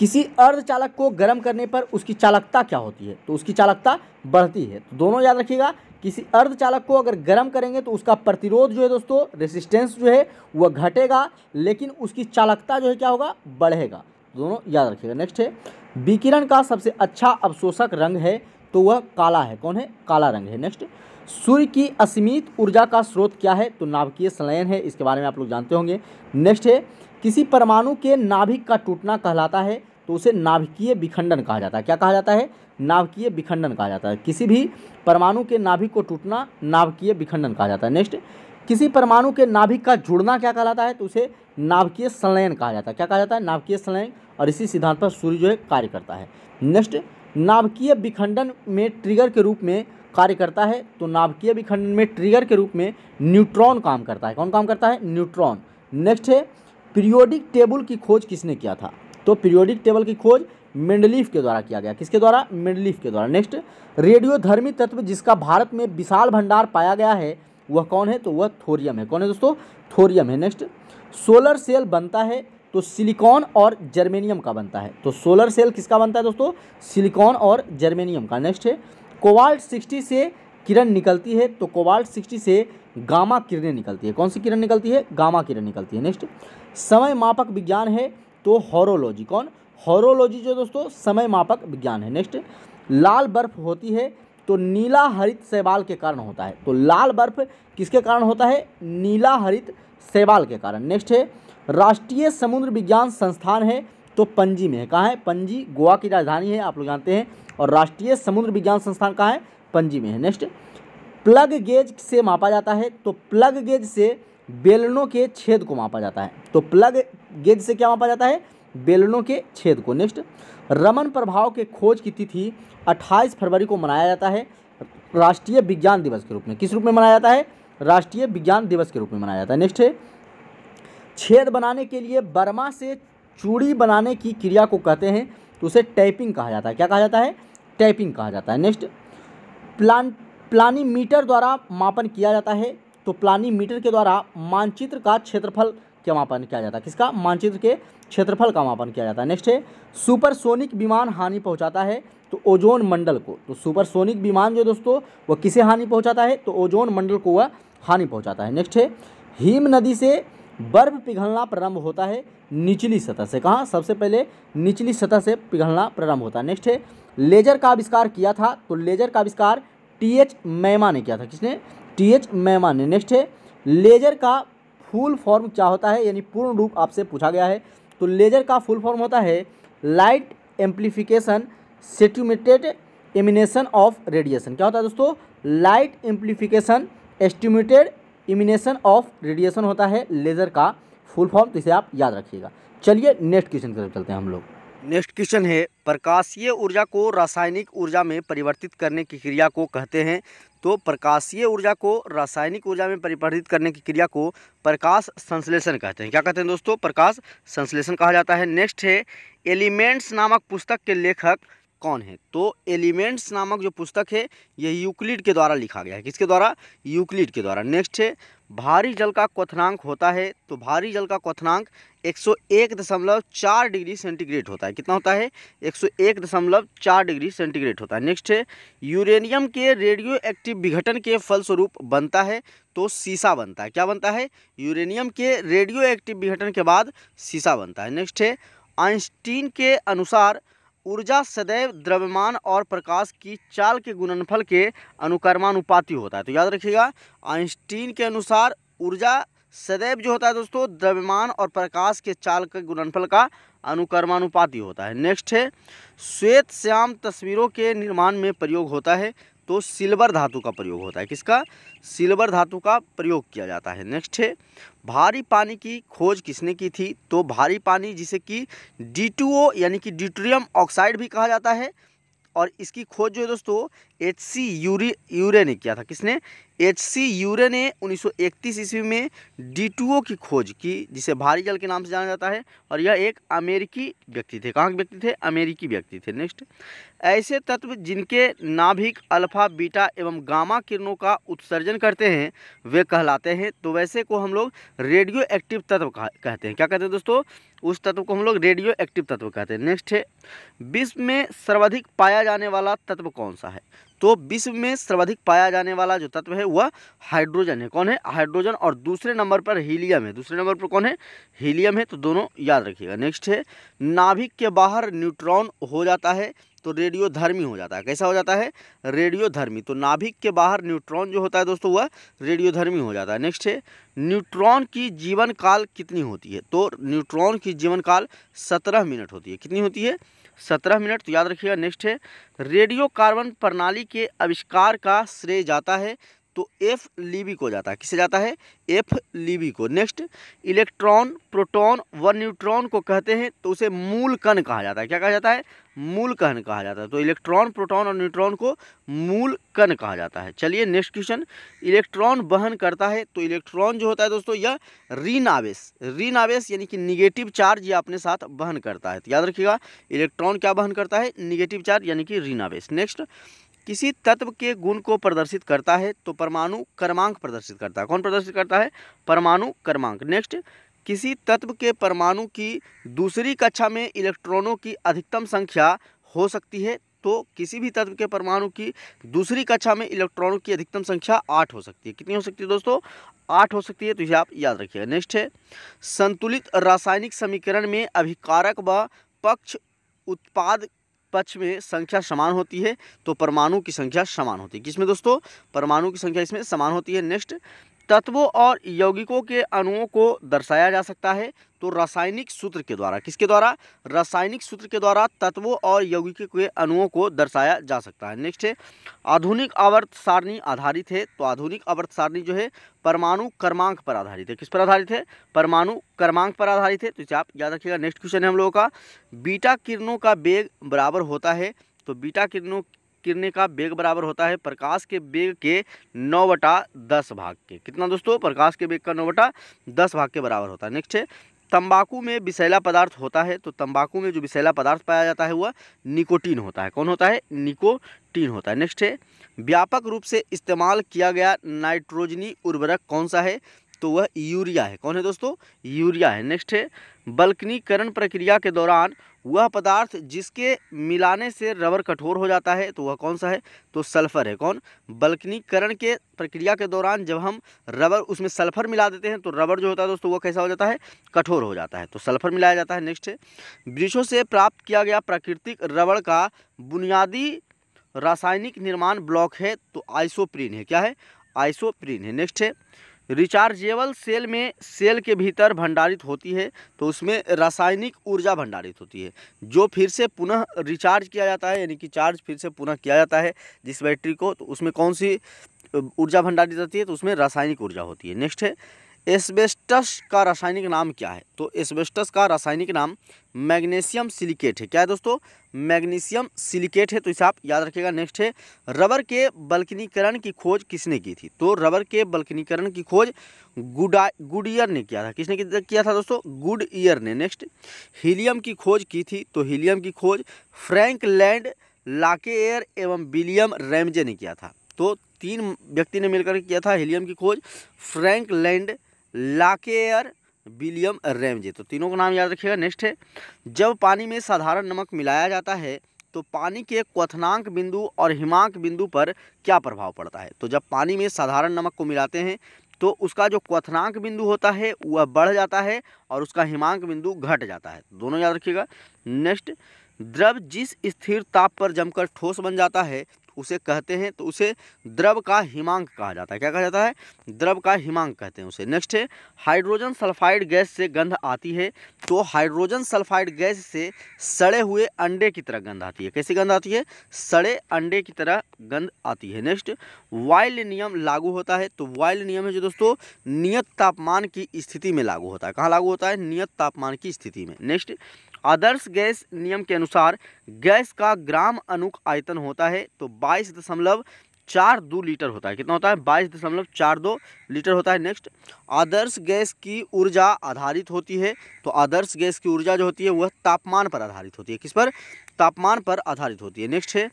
किसी अर्धचालक को गर्म करने पर उसकी चालकता क्या होती है तो उसकी चालकता बढ़ती है तो दोनों याद रखिएगा किसी अर्धचालक को अगर गर्म करेंगे तो उसका प्रतिरोध जो है दोस्तों रेसिस्टेंस जो है वह घटेगा लेकिन उसकी चालकता जो है क्या होगा बढ़ेगा दोनों याद रखिएगा नेक्स्ट है विकिरण का सबसे अच्छा अवशोषक रंग है तो वह काला है कौन है काला रंग है नेक्स्ट सूर्य की असीमित ऊर्जा का स्रोत क्या है तो नाभिकीय संलयन है इसके बारे में आप लोग जानते होंगे नेक्स्ट है किसी परमाणु के नाभिक का टूटना कहलाता है तो उसे नाभिकीय विखंडन कहा जाता है क्या कहा जाता है नाभिकीय विखंडन कहा जाता है किसी भी परमाणु के नाभिक को टूटना नाभिकीय विखंडन कहा जाता है नेक्स्ट किसी परमाणु के नाभिक का जुड़ना क्या कहलाता है तो उसे नाभिकीय संलयन कहा जाता है क्या कहा जाता है नाभिकीय संलयन और इसी सिद्धांत पर सूर्य जो है कार्य करता है नेक्स्ट नाभिकीय विखंडन में ट्रिगर के रूप में कार्य करता है तो नाभिकीय विखंडन में ट्रिगर के रूप में न्यूट्रॉन काम करता है कौन काम करता है न्यूट्रॉन नेक्स्ट है पीरियोडिक टेबल की खोज किसने किया था तो पीरियोडिक टेबल की खोज मेंडलीफ के द्वारा किया गया किसके द्वारा मेंडलीफ के द्वारा नेक्स्ट रेडियोधर्मी तत्व जिसका भारत में विशाल भंडार पाया गया है वह कौन है तो वह थोरियम है कौन है दोस्तों थोरियम है नेक्स्ट सोलर सेल बनता है तो सिलिकॉन और जर्मेनियम का बनता है तो सोलर सेल किसका बनता है दोस्तों सिलिकॉन और जर्मेनियम का नेक्स्ट है कोवाल्ट सिक्सटी से किरण निकलती है तो कोवाल्ट सिक्सटी से गामा किरणें निकलती है कौन सी किरण निकलती है गामा किरण निकलती है नेक्स्ट समय मापक विज्ञान है तो हॉरोलॉजी कौन हॉरोलॉजी जो दोस्तों समय मापक विज्ञान है नेक्स्ट लाल बर्फ होती है तो नीला हरित सेवाल के कारण होता है तो लाल बर्फ किसके कारण होता है नीला हरित सेवाल के कारण नेक्स्ट है राष्ट्रीय समुद्र विज्ञान संस्थान है तो पंजी में है कहाँ है पंजी गोवा की राजधानी है आप लोग जानते हैं और राष्ट्रीय समुद्र विज्ञान संस्थान कहाँ है पंजी में है नेक्स्ट प्लग गेज से मापा जाता है तो प्लग गेज से बेलनों के छेद को मापा जाता है तो प्लग गेज से क्या मापा जाता है बेलनों के छेद को नेक्स्ट रमन प्रभाव के खोज की तिथि 28 फरवरी को मनाया जाता है राष्ट्रीय विज्ञान दिवस के रूप में किस रूप में मनाया जाता है राष्ट्रीय विज्ञान दिवस के रूप में मनाया जाता है नेक्स्ट है छेद बनाने के लिए बर्मा से चूड़ी बनाने की क्रिया को कहते हैं तो उसे टैपिंग कहा जाता है क्या कहा जाता है टैपिंग कहा जाता है नेक्स्ट प्लान प्लानीमीटर द्वारा मापन किया जाता है तो प्लानीमीटर के द्वारा मानचित्र का क्षेत्रफल का मापन किया जाता है किसका मानचित्र के क्षेत्रफल का मापन किया जाता है नेक्स्ट है सुपरसोनिक विमान हानि पहुंचाता है तो ओजोन मंडल को तो सुपरसोनिक विमान जो दोस्तों वह किसे हानि पहुंचाता है तो ओजोन मंडल को वह हानि पहुंचाता है नेक्स्ट है हिम नदी से बर्फ पिघलना प्रारंभ होता है निचली सतह से कहाँ सबसे पहले निचली सतह से पिघलना प्रारंभ होता है नेक्स्ट है लेजर का आविष्कार किया था तो लेजर का आविष्कार टी एच मैमा ने किया था किसने टी एच मेमा नेक्स्ट है लेजर का फुल फॉर्म क्या होता है यानी पूर्ण रूप आपसे पूछा गया है तो लेजर का फुल फॉर्म होता है light amplification stimulated emission of radiation क्या होता है दोस्तों light amplification estimated emission of radiation होता है लेजर का फुल फॉर्म तो इसे आप याद रखिएगा चलिए नेक्स्ट क्वेश्चन की तरफ चलते हैं हम लोग नेक्स्ट क्वेश्चन है प्रकाशीय ऊर्जा को रासायनिक ऊर्जा में परिवर्तित करने की क्रिया को कहते हैं तो प्रकाशीय ऊर्जा को रासायनिक ऊर्जा में परिवर्तित करने की क्रिया को प्रकाश संश्लेषण कहते हैं क्या कहते हैं दोस्तों प्रकाश संश्लेषण कहा जाता है नेक्स्ट है एलिमेंट्स नामक पुस्तक के लेखक कौन है तो एलिमेंट्स नामक जो पुस्तक है यह यूक्लिड के द्वारा लिखा गया है किसके द्वारा यूक्लिड के द्वारा नेक्स्ट है भारी जल का क्वथनांक होता है तो भारी जल का क्वथनांक 101.4 डिग्री सेंटीग्रेड होता है कितना होता है 101.4 डिग्री सेंटीग्रेड होता है नेक्स्ट है यूरेनियम के रेडियो एक्टिव विघटन के फलस्वरूप बनता है तो सीसा बनता है क्या बनता है यूरेनियम के रेडियो एक्टिव विघटन के बाद सीसा बनता है नेक्स्ट है आइंस्टीन के अनुसार ऊर्जा सदैव द्रव्यमान और प्रकाश की चाल के गुणनफल के अनुकर्मानुपाती होता है तो याद रखिएगा आइंस्टीन के अनुसार ऊर्जा सदैव जो होता है दोस्तों द्रव्यमान और प्रकाश के चाल के गुणनफल का अनुकर्मानुपाती होता है नेक्स्ट है श्वेत श्याम तस्वीरों के निर्माण में प्रयोग होता है तो सिल्वर धातु का प्रयोग होता है किसका सिल्वर धातु का प्रयोग किया जाता है नेक्स्ट है भारी पानी की खोज किसने की थी तो भारी पानी जिसे कि डी यानी कि डिट्रियम ऑक्साइड भी कहा जाता है और इसकी खोज जो है दोस्तों एच सी यूरी यूरे ने किया था किसने एच सी यूरे ने 1931 ईस्वी में डी की खोज की जिसे भारी जल के नाम से जाना जाता है और यह एक अमेरिकी व्यक्ति थे कहाँ के व्यक्ति थे अमेरिकी व्यक्ति थे नेक्स्ट ऐसे तत्व जिनके नाभिक अल्फा बीटा एवं गामा किरणों का उत्सर्जन करते हैं वे कहलाते हैं तो वैसे को हम लोग रेडियो एक्टिव तत्व कहते हैं क्या कहते हैं दोस्तों उस तत्व को हम लोग रेडियो एक्टिव तत्व कहते हैं नेक्स्ट है विश्व में सर्वाधिक पाया जाने वाला तत्व कौन सा है तो विश्व में सर्वाधिक पाया जाने वाला जो तत्व है वह हाइड्रोजन है कौन है हाइड्रोजन और दूसरे नंबर पर हीलियम है दूसरे नंबर पर कौन है हीलियम है तो दोनों याद रखिएगा नेक्स्ट है नाभिक के बाहर न्यूट्रॉन हो जाता है तो रेडियोधर्मी हो जाता है कैसा हो जाता है रेडियोधर्मी तो नाभिक के बाहर न्यूट्रॉन जो होता है दोस्तों वह रेडियोधर्मी हो जाता है नेक्स्ट है न्यूट्रॉन की जीवन काल कितनी होती है तो न्यूट्रॉन की जीवन काल सत्रह मिनट होती है कितनी होती है सत्रह मिनट तो याद रखिएगा नेक्स्ट है रेडियो कार्बन प्रणाली के आविष्कार का श्रेय जाता है तो एफ लीबी को जाता है किसे जाता है एफ लीबी को नेक्स्ट इलेक्ट्रॉन प्रोटॉन व न्यूट्रॉन को कहते हैं तो उसे मूल कण कहा जाता है क्या कहा जाता है मूल कण कहा जाता है तो इलेक्ट्रॉन प्रोटॉन और न्यूट्रॉन को मूल कण कहा जाता है चलिए नेक्स्ट क्वेश्चन इलेक्ट्रॉन वहन करता है तो इलेक्ट्रॉन जो होता है दोस्तों यह ऋण आवेश ऋण आवेश यानी कि निगेटिव चार्ज यह अपने साथ वहन करता है तो याद रखिएगा इलेक्ट्रॉन क्या वहन करता है निगेटिव चार्ज यानी कि ऋण आवेश नेक्स्ट किसी तत्व के गुण को प्रदर्शित करता है तो परमाणु क्रमांक प्रदर्शित करता है कौन प्रदर्शित करता है परमाणु क्रमांक नेक्स्ट किसी तत्व के परमाणु की दूसरी कक्षा में इलेक्ट्रॉनों की अधिकतम संख्या हो सकती है तो किसी भी तत्व के परमाणु की दूसरी कक्षा में इलेक्ट्रॉनों की अधिकतम संख्या आठ हो सकती है कितनी हो सकती है दोस्तों आठ हो सकती है तो ये आप याद रखिएगा नेक्स्ट है संतुलित रासायनिक समीकरण में अभिकारक व पक्ष उत्पाद पक्ष में संख्या समान होती है तो परमाणु की संख्या समान होती है किसमें दोस्तों परमाणु की संख्या इसमें समान होती है नेक्स्ट तत्वों और यौगिकों के अणुओं को दर्शाया जा सकता है तो रासायनिक सूत्र के द्वारा किसके द्वारा रासायनिक सूत्र के द्वारा तत्वों और यौगिकों के अणुओं को दर्शाया जा सकता है नेक्स्ट है आधुनिक आवर्त सारणी आधारित है तो आधुनिक आवर्त सारणी जो है परमाणु क्रमांक पर आधारित है किस पर आधारित है परमाणु क्रमांक पर आधारित है तो इसे आप याद रखिएगा नेक्स्ट क्वेश्चन है हम लोगों का बीटा किरणों का वेग बराबर होता है तो बीटा किरणों किरणें का वेग बराबर होता है प्रकाश के वेग के नौ बटा दस भाग के कितना दोस्तों प्रकाश के वेग का नौ बटा दस भाग के बराबर होता है नेक्स्ट है तंबाकू में विषैला पदार्थ होता है तो तंबाकू में जो विषैला पदार्थ पाया जाता है वह निकोटीन होता है कौन होता है निकोटीन होता है नेक्स्ट है व्यापक रूप से इस्तेमाल किया गया नाइट्रोजनी उर्वरक कौन सा है तो वह यूरिया है कौन है दोस्तों यूरिया है नेक्स्ट है बल्कनीकरण प्रक्रिया के दौरान वह पदार्थ जिसके मिलाने से रबर कठोर हो जाता है तो वह कौन सा है तो सल्फर है कौन बल्कनीकरण के प्रक्रिया के दौरान जब हम रबर उसमें सल्फर मिला देते हैं तो रबर जो होता है दोस्तों वह कैसा हो जाता है कठोर हो जाता है तो सल्फर मिलाया जाता है नेक्स्ट है वृक्षों से प्राप्त किया गया प्राकृतिक रबड़ का बुनियादी रासायनिक निर्माण ब्लॉक है तो आइसोप्रीन है क्या है आइसोप्रीन है नेक्स्ट है रिचार्जेबल सेल में सेल के भीतर भंडारित होती है तो उसमें रासायनिक ऊर्जा भंडारित होती है जो फिर से पुनः रिचार्ज किया जाता है यानी कि चार्ज फिर से पुनः किया जाता है जिस बैटरी को तो उसमें कौन सी ऊर्जा भंडारित होती है तो उसमें रासायनिक ऊर्जा होती है नेक्स्ट है एस्बेस्टस का रासायनिक नाम क्या है तो एस्बेस्टस का रासायनिक नाम मैग्नीशियम सिलिकेट है क्या है दोस्तों मैग्नीशियम सिलिकेट है तो इसे आप याद रखिएगा नेक्स्ट है रबर के बल्कनीकरण की खोज किसने की थी तो रबर के बल्कनीकरण की खोज गुडा ईयर ने किया था किसने किया था दोस्तों गुड ईयर ने नेक्स्ट हीलियम की खोज की थी तो हीलियम की खोज फ्रैंक लैंड लाकेयर एवं विलियम रैमजे ने किया था तो तीन व्यक्ति ने मिलकर किया था हीलियम की खोज Frankland Lockyer William Ramsay तो तीनों का नाम याद रखिएगा नेक्स्ट है जब पानी में साधारण नमक मिलाया जाता है तो पानी के क्वथनांक बिंदु और हिमांक बिंदु पर क्या प्रभाव पड़ता है तो जब पानी में साधारण नमक को मिलाते हैं तो उसका जो क्वथनांक बिंदु होता है वह बढ़ जाता है और उसका हिमांक बिंदु घट जाता है दोनों याद रखिएगा नेक्स्ट द्रव जिस स्थिर ताप पर जमकर ठोस बन जाता है उसे कहते हैं तो उसे द्रव का हिमांक कहा जाता है क्या कहा जाता है द्रव का हिमांक कहते हैं उसे नेक्स्ट है हाइड्रोजन सल्फाइड गैस से गंध आती है तो हाइड्रोजन सल्फाइड गैस से सड़े हुए अंडे की तरह गंध आती है कैसी गंध आती है सड़े अंडे की तरह गंध आती है नेक्स्ट वाइल्ड नियम लागू होता है तो वाइल्ड नियम है जो दोस्तों नियत तापमान की स्थिति में लागू होता है कहाँ लागू होता है नियत तापमान की स्थिति में नेक्स्ट आदर्श गैस नियम के अनुसार गैस का ग्राम अनुक आयतन होता है तो बाईस दशमलव चार दो लीटर होता है कितना होता है बाईस दशमलव चार दो लीटर होता है नेक्स्ट आदर्श गैस की ऊर्जा आधारित होती है तो आदर्श गैस की ऊर्जा जो होती है वह तापमान पर आधारित होती है किस पर तापमान पर आधारित होती है नेक्स्ट है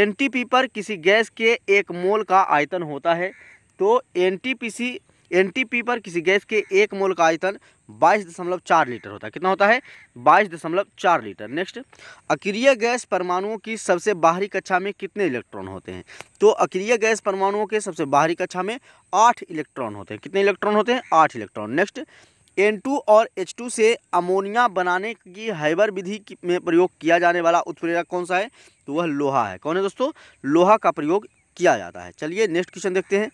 एनटीपी पर किसी गैस के एक मोल का आयतन होता है तो एनटीपीसी एन पर किसी गैस के एक मोल का आयतन 22.4 लीटर होता है कितना होता है 22.4 लीटर नेक्स्ट अक्रिय गैस परमाणुओं की सबसे बाहरी कक्षा में कितने इलेक्ट्रॉन होते हैं तो अक्रिय गैस परमाणुओं के सबसे बाहरी कक्षा में आठ इलेक्ट्रॉन होते हैं कितने इलेक्ट्रॉन होते हैं आठ इलेक्ट्रॉन नेक्स्ट एन और एच से अमोनिया बनाने की हाइबर विधि में प्रयोग किया जाने वाला उत्प्रेरक कौन सा है तो वह लोहा है कौन है दोस्तों लोहा का प्रयोग किया जाता है चलिए नेक्स्ट क्वेश्चन देखते हैं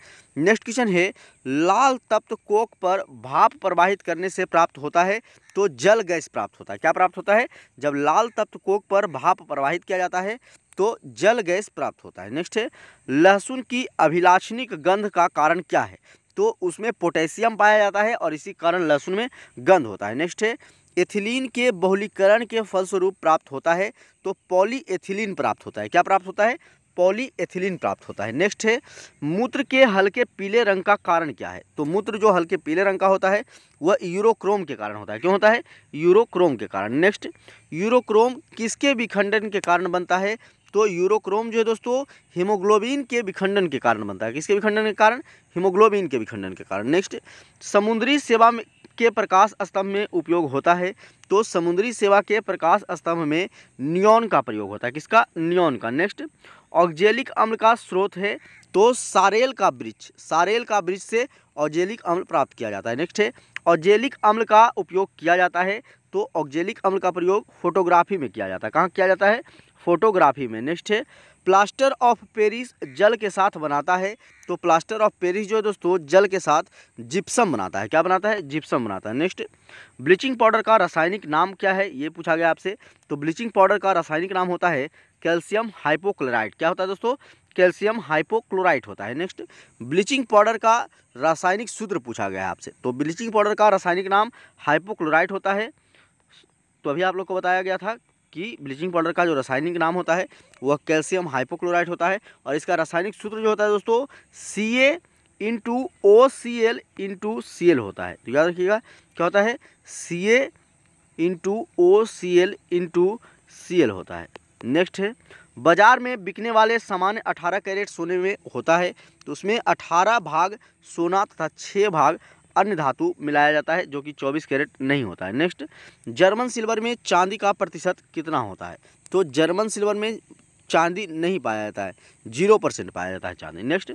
नेक्स्ट क्वेश्चन है लाल तप्त कोक पर भाप प्रवाहित करने से प्राप्त होता है तो जल गैस प्राप्त होता है क्या प्राप्त होता है जब लाल तप्त कोक पर भाप प्रवाहित किया जाता है तो जल गैस प्राप्त होता है नेक्स्ट है लहसुन की अभिलाषणिक गंध का कारण क्या है तो उसमें पोटेशियम पाया जाता है और इसी कारण लहसुन में गंध होता है नेक्स्ट है एथिलीन के बहुलीकरण के फलस्वरूप प्राप्त होता है तो पॉलीएथिलीन प्राप्त होता है क्या प्राप्त होता है पॉलीएथिलीन प्राप्त होता है नेक्स्ट है मूत्र के हल्के पीले रंग का कारण क्या है तो मूत्र जो हल्के पीले रंग का होता है वह यूरोक्रोम के कारण होता है क्यों होता है यूरोक्रोम के कारण नेक्स्ट यूरोक्रोम किसके विखंडन के कारण बनता है तो यूरोक्रोम जो है दोस्तों हीमोग्लोबिन के विखंडन के कारण बनता है किसके विखंडन के कारण हीमोग्लोबिन के विखंडन के कारण नेक्स्ट समुद्री सेवा में के प्रकाश स्तंभ में उपयोग होता है तो समुद्री सेवा के प्रकाश स्तंभ में नियॉन का प्रयोग होता है किसका नियॉन का नेक्स्ट ऑक्जेलिक अम्ल का स्रोत है तो सारेल का वृक्ष सारेल का वृक्ष से ऑक्जेलिक अम्ल प्राप्त किया जाता है नेक्स्ट है ऑक्जेलिक अम्ल का उपयोग किया जाता है तो ऑक्जेलिक अम्ल का प्रयोग फोटोग्राफी में किया जाता है कहाँ किया जाता है फोटोग्राफी में नेक्स्ट है प्लास्टर ऑफ पेरिस जल के साथ बनाता है तो प्लास्टर ऑफ पेरिस जो है दोस्तों जल के साथ जिप्सम बनाता है क्या बनाता है जिप्सम बनाता है नेक्स्ट ब्लीचिंग पाउडर का रासायनिक नाम क्या है ये पूछा गया आपसे तो ब्लीचिंग पाउडर का रासायनिक नाम होता है कैल्शियम हाइपोक्लोराइड क्या होता है दोस्तों कैल्शियम हाइपोक्लोराइड होता है नेक्स्ट ब्लीचिंग पाउडर का रासायनिक सूत्र पूछा गया है आपसे तो ब्लीचिंग पाउडर का रासायनिक नाम हाइपोक्लोराइड होता है तो अभी आप लोग को बताया गया था कि ब्लीचिंग पाउडर का जो रासायनिक नाम होता है वह कैल्शियम हाइपोक्लोराइड होता है और इसका रासायनिक सूत्र जो होता है दोस्तों C A into O C L into C L होता है तो याद रखिएगा क्या होता है C A into O C L into C L होता है नेक्स्ट है बाजार में बिकने वाले सामान 18 कैरेट सोने में होता है तो उसमें 18 भाग सोना तथा 6 भाग अन्य धातु मिलाया जाता है जो कि 24 कैरेट नहीं होता है नेक्स्ट जर्मन सिल्वर में चांदी का प्रतिशत कितना होता है तो जर्मन सिल्वर में चांदी नहीं पाया जाता है जीरो परसेंट पाया जाता है चांदी नेक्स्ट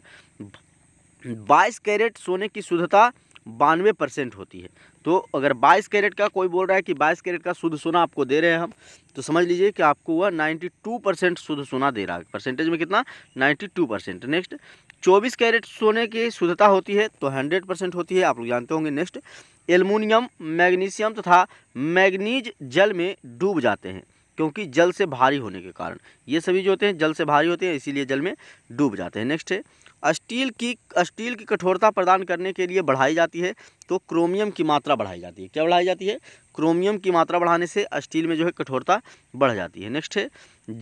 बाईस कैरेट सोने की शुद्धता बानवे परसेंट होती है तो अगर 22 कैरेट का कोई बोल रहा है कि 22 कैरेट का शुद्ध सोना आपको दे रहे हैं हम तो समझ लीजिए कि आपको वह 92 परसेंट शुद्ध सोना दे रहा है परसेंटेज में कितना 92 परसेंट नेक्स्ट 24 कैरेट सोने की शुद्धता होती है तो 100 परसेंट होती है आप लोग जानते होंगे नेक्स्ट एलमोनियम मैग्नीशियम तथा मैग्नीज जल में डूब जाते हैं क्योंकि जल से भारी होने के कारण ये सभी जो होते हैं जल से भारी होते हैं इसीलिए जल में डूब जाते हैं नेक्स्ट है स्टील की स्टील की कठोरता प्रदान करने के लिए बढ़ाई जाती है तो क्रोमियम की मात्रा बढ़ाई जाती है क्या बढ़ाई जाती है क्रोमियम की मात्रा बढ़ाने से स्टील में जो है कठोरता बढ़ जाती है नेक्स्ट है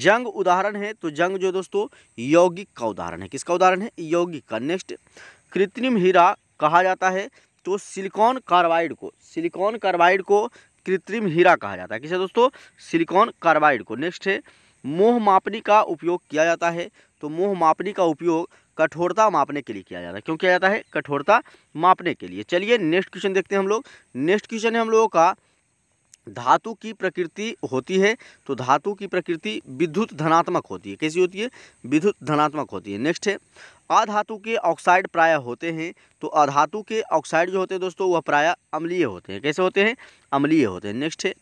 जंग उदाहरण है तो जंग जो दोस्तों यौगिक का उदाहरण है किसका उदाहरण है यौगिक का नेक्स्ट कृत्रिम हीरा कहा जाता है तो सिलिकॉन कार्बाइड को सिलिकॉन कार्बाइड को कृत्रिम हीरा कहा जाता है किसे दोस्तों सिलिकॉन कार्बाइड को नेक्स्ट है मोह मापनी का उपयोग किया जाता है तो मोह मापनी का उपयोग कठोरता मापने के लिए किया जाता है क्यों किया जाता है कठोरता मापने के लिए चलिए नेक्स्ट क्वेश्चन देखते हैं हम लोग नेक्स्ट क्वेश्चन है हम लोगों का धातु की प्रकृति होती है तो धातु की प्रकृति विद्युत धनात्मक होती है कैसी होती है विद्युत धनात्मक होती है नेक्स्ट है अधातु के ऑक्साइड प्राय होते हैं तो अधातु के ऑक्साइड जो होते हैं दोस्तों वह प्राय अम्लीय होते हैं कैसे होते हैं अम्लीय होते हैं नेक्स्ट है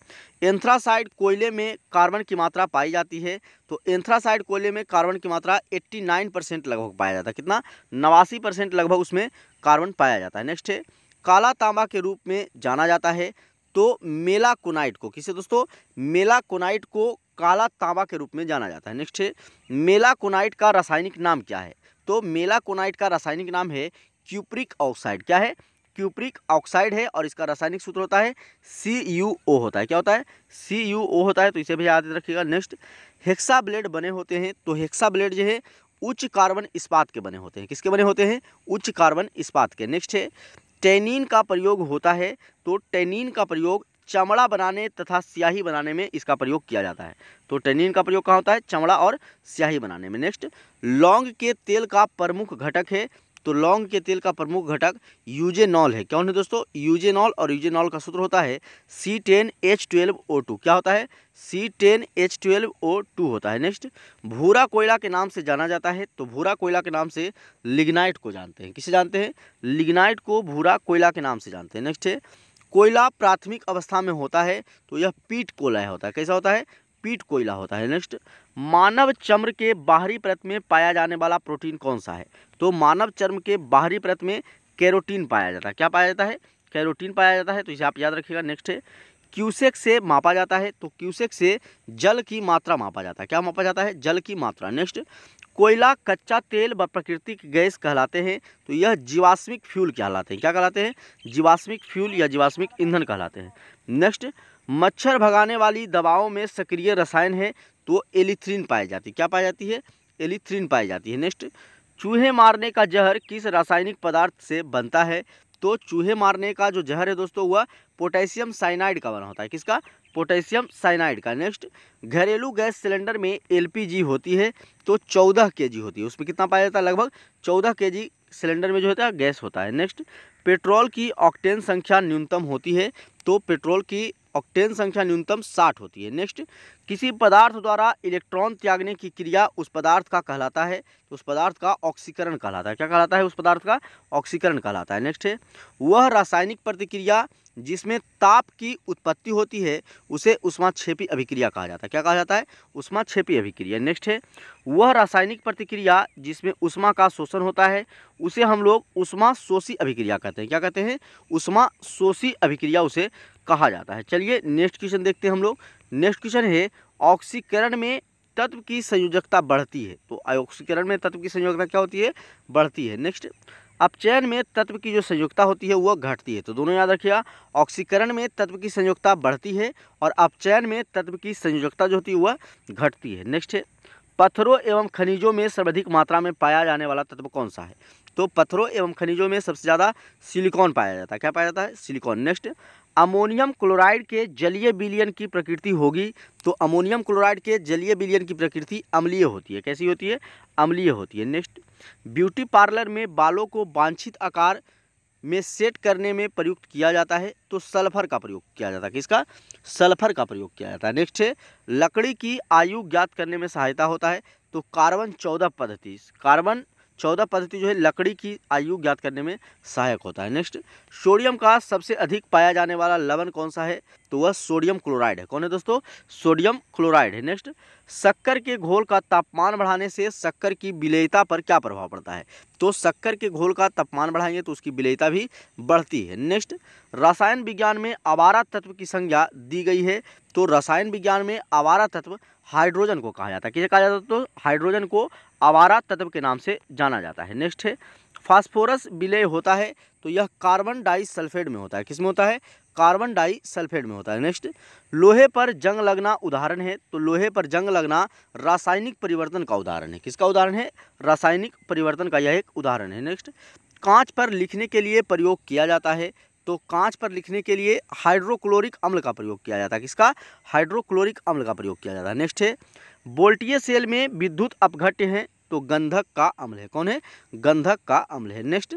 एंथ्रासाइड कोयले में कार्बन की मात्रा पाई जाती है तो एंथ्रासाइड कोयले में कार्बन की मात्रा 89 परसेंट लगभग पाया जाता है कितना नवासी परसेंट लगभग उसमें कार्बन पाया जाता है नेक्स्ट है काला तांबा के रूप में जाना जाता है तो मेलाकोनाइट को किसे दोस्तों मेलाकोनाइट को काला तांबा के रूप में जाना जाता है नेक्स्ट है मेलाकोनाइट का रासायनिक नाम क्या है तो मेलाकोनाइट का रासायनिक नाम है क्यूप्रिक ऑक्साइड क्या है क्यूप्रिक ऑक्साइड है और इसका रासायनिक सूत्र होता है सी यू ओ होता है क्या होता है सी यू ओ होता है तो इसे भी याद रखिएगा नेक्स्ट हेक्सा ब्लेड बने होते हैं तो हेक्सा ब्लेड जो है उच्च कार्बन इस्पात के बने होते हैं किसके बने होते हैं उच्च कार्बन इस्पात के नेक्स्ट है टेनिन का प्रयोग होता है तो टेनिन का प्रयोग चमड़ा बनाने तथा स्याही बनाने में इसका प्रयोग किया जाता है तो टेनिन का प्रयोग कहाँ होता है चमड़ा और स्याही बनाने में नेक्स्ट लौंग के तेल का प्रमुख घटक है तो लौंग के तेल का प्रमुख घटक यूजेनॉल है क्यों है दोस्तों यूजेनॉल और यूजेनॉल का सूत्र होता है C ten H twelve O two क्या होता है C ten H twelve O two होता है नेक्स्ट भूरा कोयला के नाम से जाना जाता है तो भूरा कोयला के नाम से लिग्नाइट को जानते हैं किसे जानते हैं लिग्नाइट को भूरा कोयला के नाम से जानते हैं नेक्स्ट है कोयला प्राथमिक अवस्था में होता है तो यह पीट कोयला होता है कैसा होता है पीट कोयला होता है नेक्स्ट मानव चर्म के बाहरी परत में पाया जाने वाला प्रोटीन कौन सा है तो मानव चर्म के बाहरी परत में कैरोटीन पाया जाता है क्या पाया जाता है कैरोटीन पाया जाता है तो इसे आप याद रखिएगा नेक्स्ट है क्यूसेक से मापा जाता है तो क्यूसेक से जल की मात्रा मापा जाता है क्या मापा जाता है जल की मात्रा नेक्स्ट कोयला कच्चा तेल व प्राकृतिक गैस कहलाते हैं तो यह जीवाश्मिक फ्यूल कहलाते हैं क्या कहलाते हैं जीवाश्मिक फ्यूल या जीवाश्मिक ईंधन कहलाते हैं नेक्स्ट मच्छर भगाने वाली दवाओं में सक्रिय रसायन है तो एलिथ्रिन पाई जाती है क्या पाई जाती है एलिथ्रिन पाई जाती है नेक्स्ट चूहे मारने का जहर किस रासायनिक पदार्थ से बनता है तो चूहे मारने का जो जहर है दोस्तों वह पोटेशियम साइनाइड का बना होता है किसका पोटेशियम साइनाइड का नेक्स्ट घरेलू गैस सिलेंडर में एलपीजी होती है तो चौदह के होती है उसमें कितना पाया जाता है लगभग चौदह के सिलेंडर में जो होता है गैस होता है नेक्स्ट पेट्रोल की ऑक्टेन संख्या न्यूनतम होती है तो पेट्रोल की ऑक्टेन संख्या न्यूनतम साठ होती है नेक्स्ट किसी पदार्थ द्वारा इलेक्ट्रॉन त्यागने की क्रिया उस पदार्थ का कहलाता है तो उस पदार्थ का ऑक्सीकरण कहलाता है क्या कहलाता है उस पदार्थ का ऑक्सीकरण कहलाता है नेक्स्ट है वह रासायनिक प्रतिक्रिया जिसमें ताप की उत्पत्ति होती है उसे उष्माक्षेपी अभिक्रिया कहा जाता है क्या कहा जाता है उष्माक्षेपी अभिक्रिया नेक्स्ट है वह रासायनिक प्रतिक्रिया जिसमें उष्मा का शोषण होता है उसे हम लोग उष्मा शोषी अभिक्रिया कहते हैं क्या कहते हैं उष्मा शोषी अभिक्रिया उसे कहा जाता है चलिए नेक्स्ट क्वेश्चन देखते हैं हम लोग नेक्स्ट क्वेश्चन है ऑक्सीकरण में तत्व की संयोजकता बढ़ती है तो ऑक्सीकरण में तत्व की संयोजकता क्या होती है बढ़ती है नेक्स्ट अपचयन में तत्व की जो संयुक्ता होती है वह घटती है तो दोनों याद रखिएगा ऑक्सीकरण में तत्व की संयुक्ता बढ़ती है और अपचयन में तत्व की संयुक्ता जो होती है वह घटती है नेक्स्ट है पत्थरों एवं खनिजों में सर्वाधिक मात्रा में पाया जाने वाला तत्व कौन सा है तो पत्थरों एवं खनिजों में सबसे ज़्यादा सिलिकॉन पाया जाता है क्या पाया जाता है सिलिकॉन नेक्स्ट अमोनियम क्लोराइड के जलीय विलियन की प्रकृति होगी तो अमोनियम क्लोराइड के जलीय विलियन की प्रकृति अम्लीय होती है कैसी होती है अम्लीय होती है नेक्स्ट ब्यूटी पार्लर में बालों को वांछित आकार में सेट करने में प्रयुक्त किया जाता है तो सल्फर का प्रयोग किया जाता है किसका सल्फर का प्रयोग किया जाता है नेक्स्ट है लकड़ी की आयु ज्ञात करने में सहायता होता है तो कार्बन चौदह पद्धति कार्बन चौदह पद्धति जो है लकड़ी की आयु ज्ञात करने में सहायक होता है नेक्स्ट सोडियम का सबसे अधिक पाया जाने वाला लवण कौन सा है तो वह सोडियम क्लोराइड है कौन है दोस्तों सोडियम क्लोराइड है नेक्स्ट शक्कर के घोल का तापमान बढ़ाने से शक्कर की विलयता पर क्या प्रभाव पड़ता है तो शक्कर के घोल का तापमान बढ़ाएंगे तो उसकी विलयता भी बढ़ती है नेक्स्ट रसायन विज्ञान में आवारा तत्व की संज्ञा दी गई है तो रसायन विज्ञान में आवारा तत्व हाइड्रोजन को कहा जाता है किसे कहा जाता है तो हाइड्रोजन को आवारा तत्व के नाम से जाना जाता है नेक्स्ट है फास्फोरस विलय होता है तो यह कार्बन डाई सल्फेट में होता है किसमें होता है कार्बन डाई सल्फेट में होता है नेक्स्ट लोहे पर जंग लगना उदाहरण है तो लोहे पर जंग लगना रासायनिक परिवर्तन का उदाहरण है किसका उदाहरण है रासायनिक परिवर्तन का यह एक उदाहरण है नेक्स्ट कांच पर लिखने के लिए प्रयोग किया जाता है तो कांच पर लिखने के लिए हाइड्रोक्लोरिक अम्ल का प्रयोग किया जाता है किसका हाइड्रोक्लोरिक अम्ल का प्रयोग किया जाता है नेक्स्ट है बोल्टीय सेल में विद्युत अपघट्य है तो गंधक का अम्ल है कौन है गंधक का अम्ल है नेक्स्ट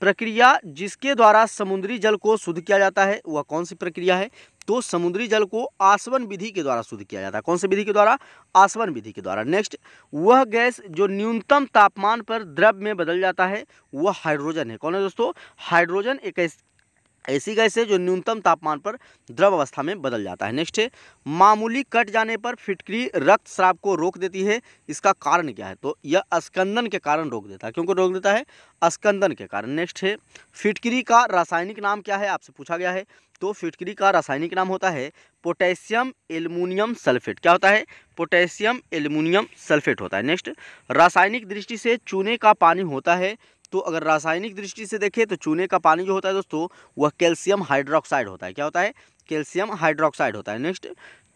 प्रक्रिया जिसके द्वारा समुद्री जल को शुद्ध किया जाता है वह कौन सी प्रक्रिया है तो समुद्री जल को आसवन विधि के द्वारा शुद्ध किया जाता है कौन से विधि के द्वारा आसवन विधि के द्वारा नेक्स्ट वह गैस जो न्यूनतम तापमान पर द्रव में बदल जाता है वह हाइड्रोजन है कौन है दोस्तों हाइड्रोजन एक ऐसी गैस है जो न्यूनतम तापमान पर द्रव अवस्था में बदल जाता है नेक्स्ट है मामूली कट जाने पर फिटकरी रक्त श्राप को रोक देती है इसका कारण क्या है तो यह अस्कंदन के कारण रोक देता है क्योंकि रोक देता है अस्कंदन के कारण नेक्स्ट है फिटकरी का रासायनिक नाम क्या है आपसे पूछा गया है तो फिटकरी का रासायनिक नाम होता है पोटेशियम एल्यूमिनियम सल्फेट क्या होता है पोटेशियम एल्यूमिनियम सल्फेट होता है नेक्स्ट रासायनिक दृष्टि से चूने का पानी होता है दोस्तों अगर रासायनिक दृष्टि से देखें तो चूने का पानी जो होता है दोस्तों वह कैल्शियम हाइड्रोक्साइड होता है क्या होता है कैल्शियम हाइड्रोक्साइड होता है नेक्स्ट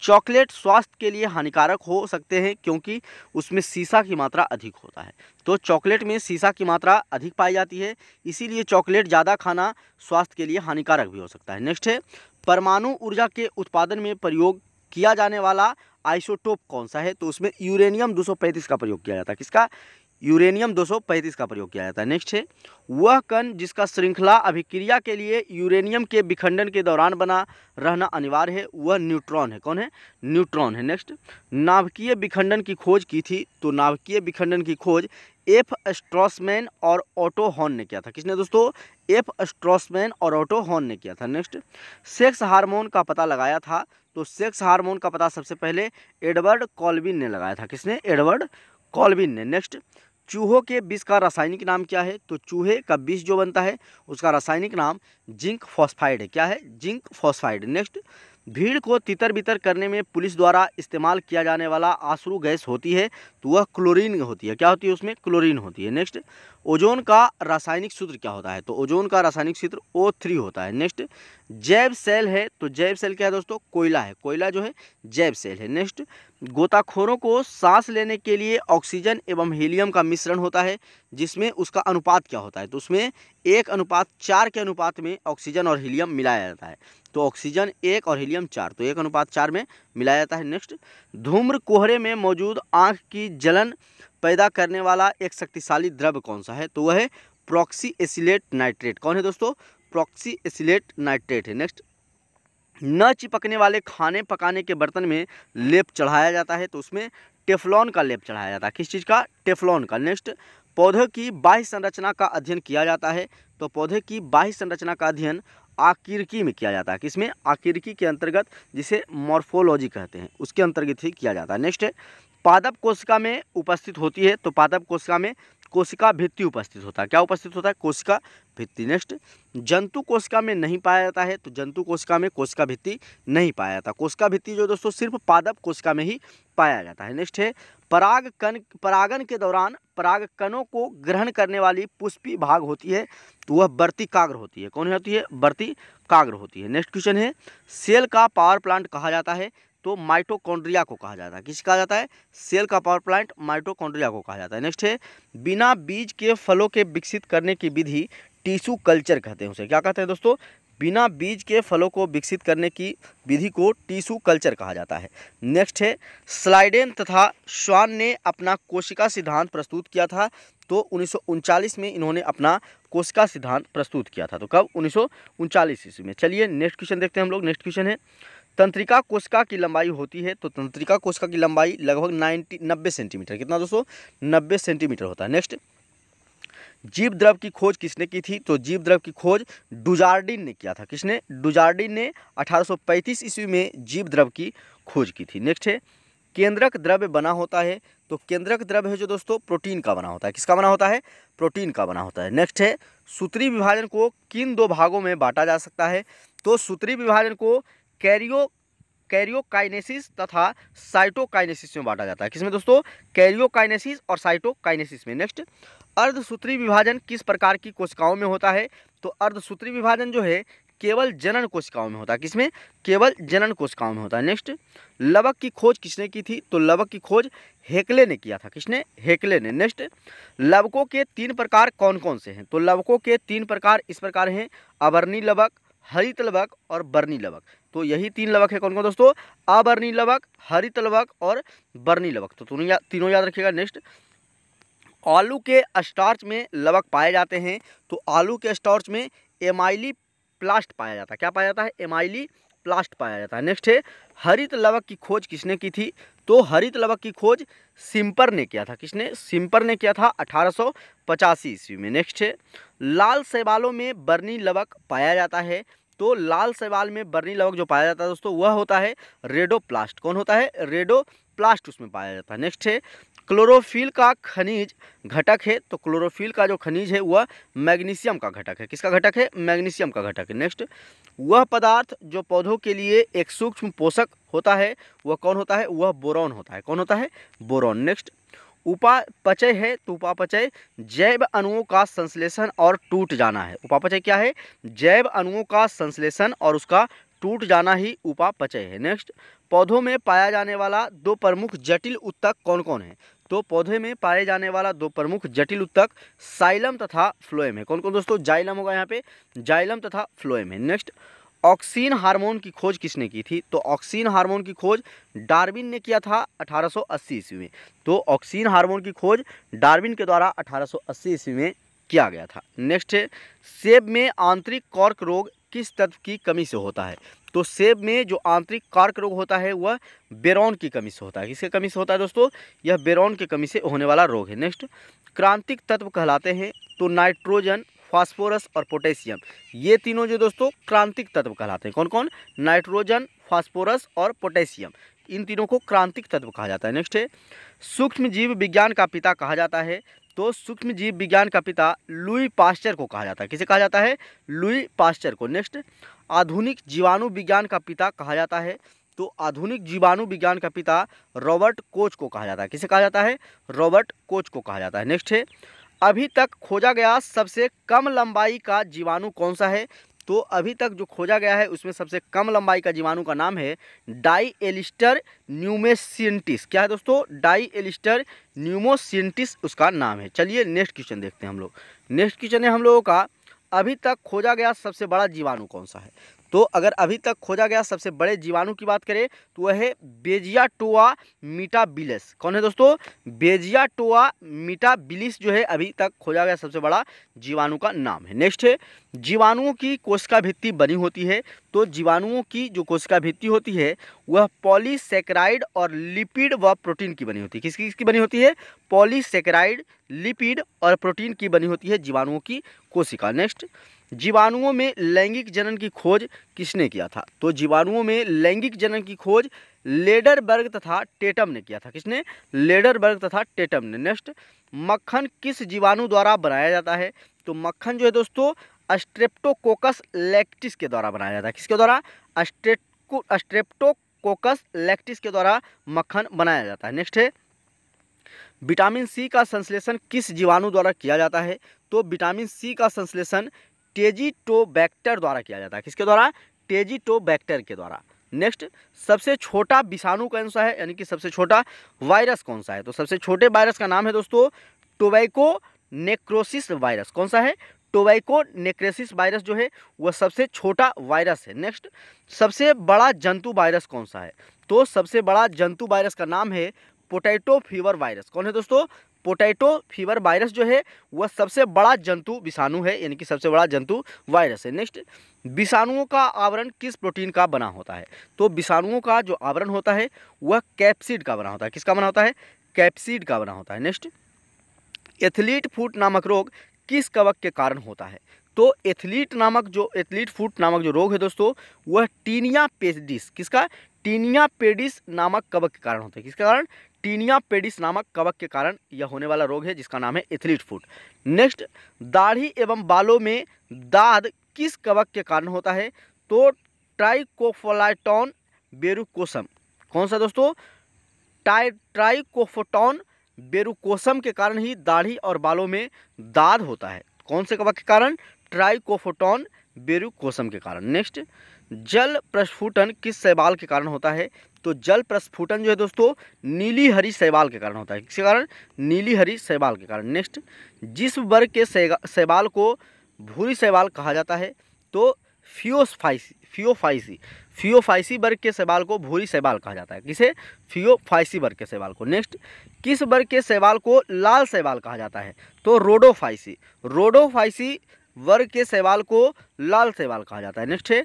चॉकलेट स्वास्थ्य के लिए हानिकारक हो सकते हैं क्योंकि उसमें सीसा की मात्रा अधिक होता है तो चॉकलेट में सीसा की मात्रा अधिक पाई जाती है इसीलिए चॉकलेट ज़्यादा खाना स्वास्थ्य के लिए हानिकारक भी हो सकता है नेक्स्ट है परमाणु ऊर्जा के उत्पादन में प्रयोग किया जाने वाला आइसोटोप कौन सा है तो उसमें यूरेनियम 235 का प्रयोग किया जाता है किसका यूरेनियम 235 का प्रयोग किया जाता है नेक्स्ट है वह कण जिसका श्रृंखला अभिक्रिया के लिए यूरेनियम के विखंडन के दौरान बना रहना अनिवार्य है वह न्यूट्रॉन है कौन है न्यूट्रॉन है नेक्स्ट नाभिकीय विखंडन की खोज की थी तो नाभिकीय विखंडन की खोज एफ स्ट्रॉसमैन और ऑटो हॉर्न ने किया था किसने दोस्तों एफ स्ट्रॉसमैन और ऑटो हॉर्न ने किया था नेक्स्ट सेक्स हार्मोन का पता लगाया था तो सेक्स हार्मोन का पता सबसे पहले एडवर्ड कॉलविन ने लगाया था किसने एडवर्ड कॉलविन ने नेक्स्ट चूहों के विष का रासायनिक नाम क्या है तो चूहे का विष जो बनता है उसका रासायनिक नाम जिंक फॉस्फाइड है क्या है जिंक फॉस्फाइड नेक्स्ट भीड़ को तितर बितर करने में पुलिस द्वारा इस्तेमाल किया जाने वाला आंसू गैस होती है तो वह क्लोरीन होती है क्या होती है उसमें क्लोरीन होती है नेक्स्ट ओजोन का रासायनिक सूत्र क्या होता है तो ओजोन का रासायनिक सूत्र ओ थ्री होता है नेक्स्ट जैव सेल है तो जैव सेल क्या है दोस्तों कोयला है कोयला जो है जैव सेल है नेक्स्ट गोताखोरों को सांस लेने के लिए ऑक्सीजन एवं हीलियम का मिश्रण होता है जिसमें उसका अनुपात क्या होता है तो उसमें एक अनुपात चार के अनुपात में ऑक्सीजन और हीलियम मिलाया जाता है तो ऑक्सीजन एक और हीलियम चार तो एक अनुपात चार में मिलाया जाता है नेक्स्ट धूम्र कोहरे में मौजूद आँख की जलन पैदा करने वाला एक शक्तिशाली द्रव्य कौन सा है तो वह है प्रॉक्सी एसिलेट नाइट्रेट कौन है दोस्तों प्रोक्सी एसिलेट नाइट्रेट है नेक्स्ट न चिपकने वाले खाने पकाने के बर्तन में लेप चढ़ाया जाता है तो उसमें टेफलॉन का लेप चढ़ाया जाता है किस चीज़ का टेफलॉन का नेक्स्ट पौधे की बाह्य संरचना का अध्ययन किया जाता है तो पौधे की बाह्य संरचना का अध्ययन आकिरकी में किया जाता है किसमें आकिरकी के अंतर्गत जिसे मॉर्फोलॉजी कहते हैं उसके अंतर्गत ही किया जाता है नेक्स्ट है पादप कोशिका में उपस्थित होती है तो पादप कोशिका में कोशिका भित्ति उपस्थित होता है क्या उपस्थित होता है कोशिका भित्ति नेक्स्ट जंतु कोशिका में नहीं पाया जाता है तो जंतु कोशिका में कोशिका भित्ति नहीं पाया जाता कोशिका भित्ति जो दोस्तों सिर्फ पादप कोशिका में ही पाया जाता है नेक्स्ट है पराग कन परागन के दौरान पराग कणों को ग्रहण करने वाली पुष्पी भाग होती है तो वह बर्ती काग्र होती है कौन होती है बर्ती काग्र होती है नेक्स्ट क्वेश्चन है सेल का पावर प्लांट कहा जाता है तो माइटोकॉन्ड्रिया को कहा जाता है किस कहा जाता है सेल का पावर प्लांट माइटोकॉन्ड्रिया को कहा जाता है नेक्स्ट है बिना बीज के फलों के विकसित करने की विधि टिशू कल्चर कहते हैं उसे क्या कहते हैं दोस्तों बिना बीज के फलों को विकसित करने की विधि को टिशू कल्चर कहा जाता है नेक्स्ट है स्लाइडेन तथा श्वान ने अपना कोशिका सिद्धांत प्रस्तुत किया था तो उन्नीस में इन्होंने अपना कोशिका सिद्धांत प्रस्तुत किया था तो कब उन्नीस ईस्वी में चलिए नेक्स्ट क्वेश्चन देखते हैं हम लोग नेक्स्ट क्वेश्चन है तंत्रिका कोशिका की लंबाई होती है तो तंत्रिका कोशिका की लंबाई लगभग नाइन्टी नब्बे सेंटीमीटर कितना दोस्तों नब्बे सेंटीमीटर होता है नेक्स्ट जीव द्रव की खोज किसने की थी तो जीव द्रव की खोज डुजार्डिन ने किया था किसने डुजार्डिन ने 1835 ईस्वी में जीव द्रव की खोज की थी नेक्स्ट है केंद्रक द्रव्य बना होता है तो केंद्रक द्रव्य है जो दोस्तों प्रोटीन का बना होता है किसका बना होता है प्रोटीन का बना होता है नेक्स्ट है सूत्री विभाजन को किन दो भागों में बांटा जा सकता है तो सूत्री विभाजन को कैरियो कैरियोकाइनेसिस तथा साइटोकाइनेसिस में बांटा जाता है किसमें दोस्तों कैरियोकाइनेसिस और साइटोकाइनेसिस में नेक्स्ट अर्धसूत्री विभाजन किस प्रकार की कोशिकाओं में होता है तो अर्धसूत्री विभाजन जो है केवल जनन कोशिकाओं में होता है किसमें केवल जनन कोशिकाओं में होता है नेक्स्ट लवक की खोज किसने की थी तो लवक की खोज हेकले ने किया था किसने हेकले ने नेक्स्ट लवकों के तीन प्रकार कौन कौन से हैं तो लवकों के तीन प्रकार इस प्रकार हैं अवर्णी लवक हरित लवक और बर्नी लवक तो यही तीन लवक है कौन कौन दोस्तों अबर्णी लवक हरित लवक और बर्नी लवक तो तीनों या, तीनों याद रखिएगा नेक्स्ट आलू के स्टार्च में लवक पाए जाते हैं तो आलू के स्टार्च में एमाइली प्लास्ट पाया जाता है क्या पाया जाता है एमाइली प्लास्ट पाया जाता है नेक्स्ट है हरित लवक की खोज किसने की थी तो हरित लवक की खोज सिंपर ने किया था किसने सिंपर ने किया था अठारह ईस्वी में नेक्स्ट है लाल शैवालों में बर्नी लवक पाया जाता है तो लाल सवाल में बर्नी लवक जो पाया जाता है दोस्तों वह होता है रेडोप्लास्ट कौन होता है रेडोप्लास्ट उसमें पाया जाता है नेक्स्ट है क्लोरोफिल का खनिज घटक है तो क्लोरोफिल का जो खनिज है वह मैग्नीशियम का घटक है किसका घटक है मैग्नीशियम का घटक है नेक्स्ट वह पदार्थ जो पौधों के लिए एक सूक्ष्म पोषक होता है वह कौन होता है वह बोरॉन होता है कौन होता है बोरॉन नेक्स्ट उपापचय है तो उपापचय जैव अणुओं का संश्लेषण और टूट जाना है उपापचय क्या है जैव अणुओं का संश्लेषण और उसका टूट जाना ही उपापचय है नेक्स्ट पौधों में पाया जाने वाला दो प्रमुख जटिल उत्तक कौन कौन है तो पौधे में पाए जाने वाला दो प्रमुख जटिल उत्तक साइलम तथा फ्लोएम है कौन कौन दोस्तों जाइलम होगा यहाँ पे जाइलम तथा फ्लोएम है नेक्स्ट ऑक्सीन हार्मोन की खोज किसने की थी तो ऑक्सीन हार्मोन की खोज डार्विन ने किया था 1880 ईस्वी में तो ऑक्सीन हार्मोन की खोज डार्विन के द्वारा 1880 ईस्वी में किया गया था नेक्स्ट है सेब में आंतरिक कॉर्क रोग किस तत्व की कमी से होता है तो सेब में जो आंतरिक कार्क रोग होता है वह बेरोन की कमी से होता है किसके कमी से होता है दोस्तों यह बेरोन की कमी से होने वाला रोग है नेक्स्ट क्रांतिक तत्व कहलाते हैं तो नाइट्रोजन फास्फोरस और पोटेशियम ये तीनों जो दोस्तों क्रांतिक तत्व कहलाते हैं कौन कौन नाइट्रोजन फास्फोरस और पोटेशियम इन तीनों को क्रांतिक तत्व कहा जाता है नेक्स्ट है सूक्ष्म जीव विज्ञान का पिता कहा जाता है तो सूक्ष्म जीव विज्ञान का पिता लुई पास्चर को कहा जाता है किसे कहा जाता है लुई पास्चर को नेक्स्ट आधुनिक जीवाणु विज्ञान का पिता कहा जाता है तो आधुनिक जीवाणु विज्ञान का पिता रॉबर्ट कोच को कहा जाता है किसे कहा जाता है रॉबर्ट कोच को कहा जाता है नेक्स्ट है अभी तक खोजा गया सबसे कम लंबाई का जीवाणु कौन सा है तो अभी तक जो खोजा गया है उसमें सबसे कम लंबाई का जीवाणु का नाम है डाई एलिस्टर न्यूमेसियंटिस क्या है दोस्तों डाई एलिस्टर न्यूमोसियंटिस उसका नाम है चलिए नेक्स्ट क्वेश्चन देखते हैं हम लोग नेक्स्ट क्वेश्चन है हम लोगों का अभी तक खोजा गया सबसे बड़ा जीवाणु कौन सा है तो अगर अभी तक खोजा गया सबसे बड़े जीवाणु की बात करें तो वह है बेजिया टोआ मीटा बिलिस कौन है दोस्तों बेजिया टोआ मीटा बिलिस जो है अभी तक खोजा गया सबसे बड़ा जीवाणु का नाम है नेक्स्ट है जीवाणुओं की कोशिका भित्ति बनी होती है तो जीवाणुओं की जो कोशिका भित्ति होती है वह पॉलीसेक्राइड और लिपिड व प्रोटीन की बनी होती है किसकी किसकी बनी होती है पॉलीसेक्राइड लिपिड और प्रोटीन की बनी होती है जीवाणुओं की कोशिका नेक्स्ट जीवाणुओं में लैंगिक जनन की खोज किसने किया था तो जीवाणुओं में लैंगिक जनन की खोज लेडरबर्ग तथा टेटम ने किया था किसने लेडरबर्ग तथा टेटम ने नेक्स्ट मक्खन किस जीवाणु द्वारा बनाया जाता है तो मक्खन जो है दोस्तों अस्ट्रेप्टोकोकस लैक्टिस के द्वारा बनाया जाता है किसके द्वारा अस्ट्रेप्टो अस्ट्रेप्टोकोकस लैक्टिस के द्वारा मक्खन बनाया जाता है नेक्स्ट है विटामिन सी का संश्लेषण किस जीवाणु द्वारा किया जाता है तो विटामिन सी का संश्लेषण टेजीटोबैक्टर द्वारा किया जाता है किसके द्वारा टेजीटोबैक्टर के द्वारा नेक्स्ट सबसे छोटा विषाणु कौन सा है यानी कि सबसे छोटा वायरस कौन सा है तो सबसे छोटे वायरस का नाम है दोस्तों टोबैको नेक्रोसिस वायरस कौन सा है टोबैको नेक्रेसिस वायरस जो है वह सबसे छोटा वायरस है नेक्स्ट सबसे बड़ा जंतु वायरस कौन सा है तो सबसे बड़ा जंतु वायरस का नाम है पोटैटो फीवर वायरस कौन है दोस्तों पोटैटो फीवर वायरस जो है वह सबसे बड़ा जंतु विषाणु है यानी कि सबसे बड़ा जंतु वायरस है नेक्स्ट विषाणुओं का आवरण किस प्रोटीन का बना होता है तो विषाणुओं का जो आवरण होता है वह कैप्सिड का बना होता है किसका बना होता है कैप्सिड का बना होता है नेक्स्ट एथलीट फूट नामक रोग किस कवक के कारण होता है तो एथलीट नामक जो एथलीट फूट नामक जो रोग है दोस्तों वह टीनिया पेडिस किसका टीनिया पेडिस नामक कवक के कारण होता है किसके कारण टीनिया पेडिस नामक कवक के कारण यह होने वाला रोग है जिसका नाम है एथलीट फुट नेक्स्ट दाढ़ी एवं बालों में दाद किस कवक के कारण होता है तो ट्राइकोफोलाइटॉन बेरुकोसम कौन सा दोस्तों टाइ ट्राइकोफोटॉन बेरुकोसम के कारण ही दाढ़ी और बालों में दाद होता है कौन से कवक के कारण ट्राइकोफोटॉन बेरुकोसम के कारण नेक्स्ट जल प्रस्फुटन किस शैवाल के कारण होता है तो जल प्रस्फुटन जो है दोस्तों नीली हरी शैवाल के कारण होता है किसके कारण नीली हरी शैवाल के कारण नेक्स्ट जिस वर्ग के शैवाल को भूरी शैवाल कहा जाता है तो फियोफाइसी फियोफाइसी फियोफाइसी वर्ग के शैवाल को भूरी शैवाल कहा जाता है किसे फियोफाइसी वर्ग के शैवाल को नेक्स्ट किस वर्ग के शैवाल को लाल शैवाल कहा जाता है तो रोडोफाइसी रोडोफाइसी वर्ग के सेवाल को लाल सेवाल कहा जाता है नेक्स्ट है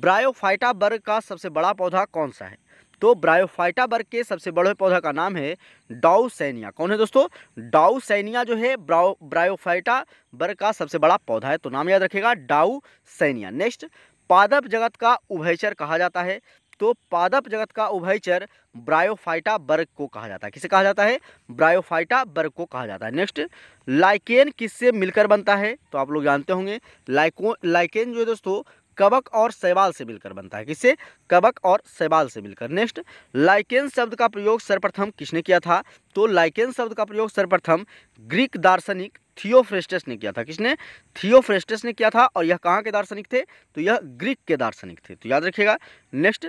ब्रायोफाइटा वर्ग का सबसे बड़ा पौधा कौन सा है तो ब्रायोफाइटा वर्ग के सबसे बड़े पौधा का नाम है डाउसैनिया कौन है दोस्तों डाउसैनिया जो है ब्राओ ब्रायोफाइटा वर्ग का सबसे बड़ा पौधा है तो नाम याद रखेगा डाउसैनिया नेक्स्ट पादप जगत का उभयचर कहा जाता है तो पादप जगत का उभयचर ब्रायोफाइटा वर्ग को कहा जाता है किसे कहा जाता है ब्रायोफाइटा वर्ग को कहा जाता है नेक्स्ट लाइकेन किससे मिलकर बनता है तो आप लोग जानते होंगे लाइको लाइकेन जो है दोस्तों कवक और शैवाल से मिलकर बनता है किससे कवक और शैवाल से मिलकर नेक्स्ट लाइकेन शब्द का प्रयोग सर्वप्रथम किसने किया था तो लाइकेन शब्द का प्रयोग सर्वप्रथम ग्रीक दार्शनिक थियोफ्रेस्टस ने किया था किसने थियोफ्रेस्टस ने किया था और यह कहाँ के दार्शनिक थे तो यह ग्रीक के दार्शनिक थे तो याद रखिएगा नेक्स्ट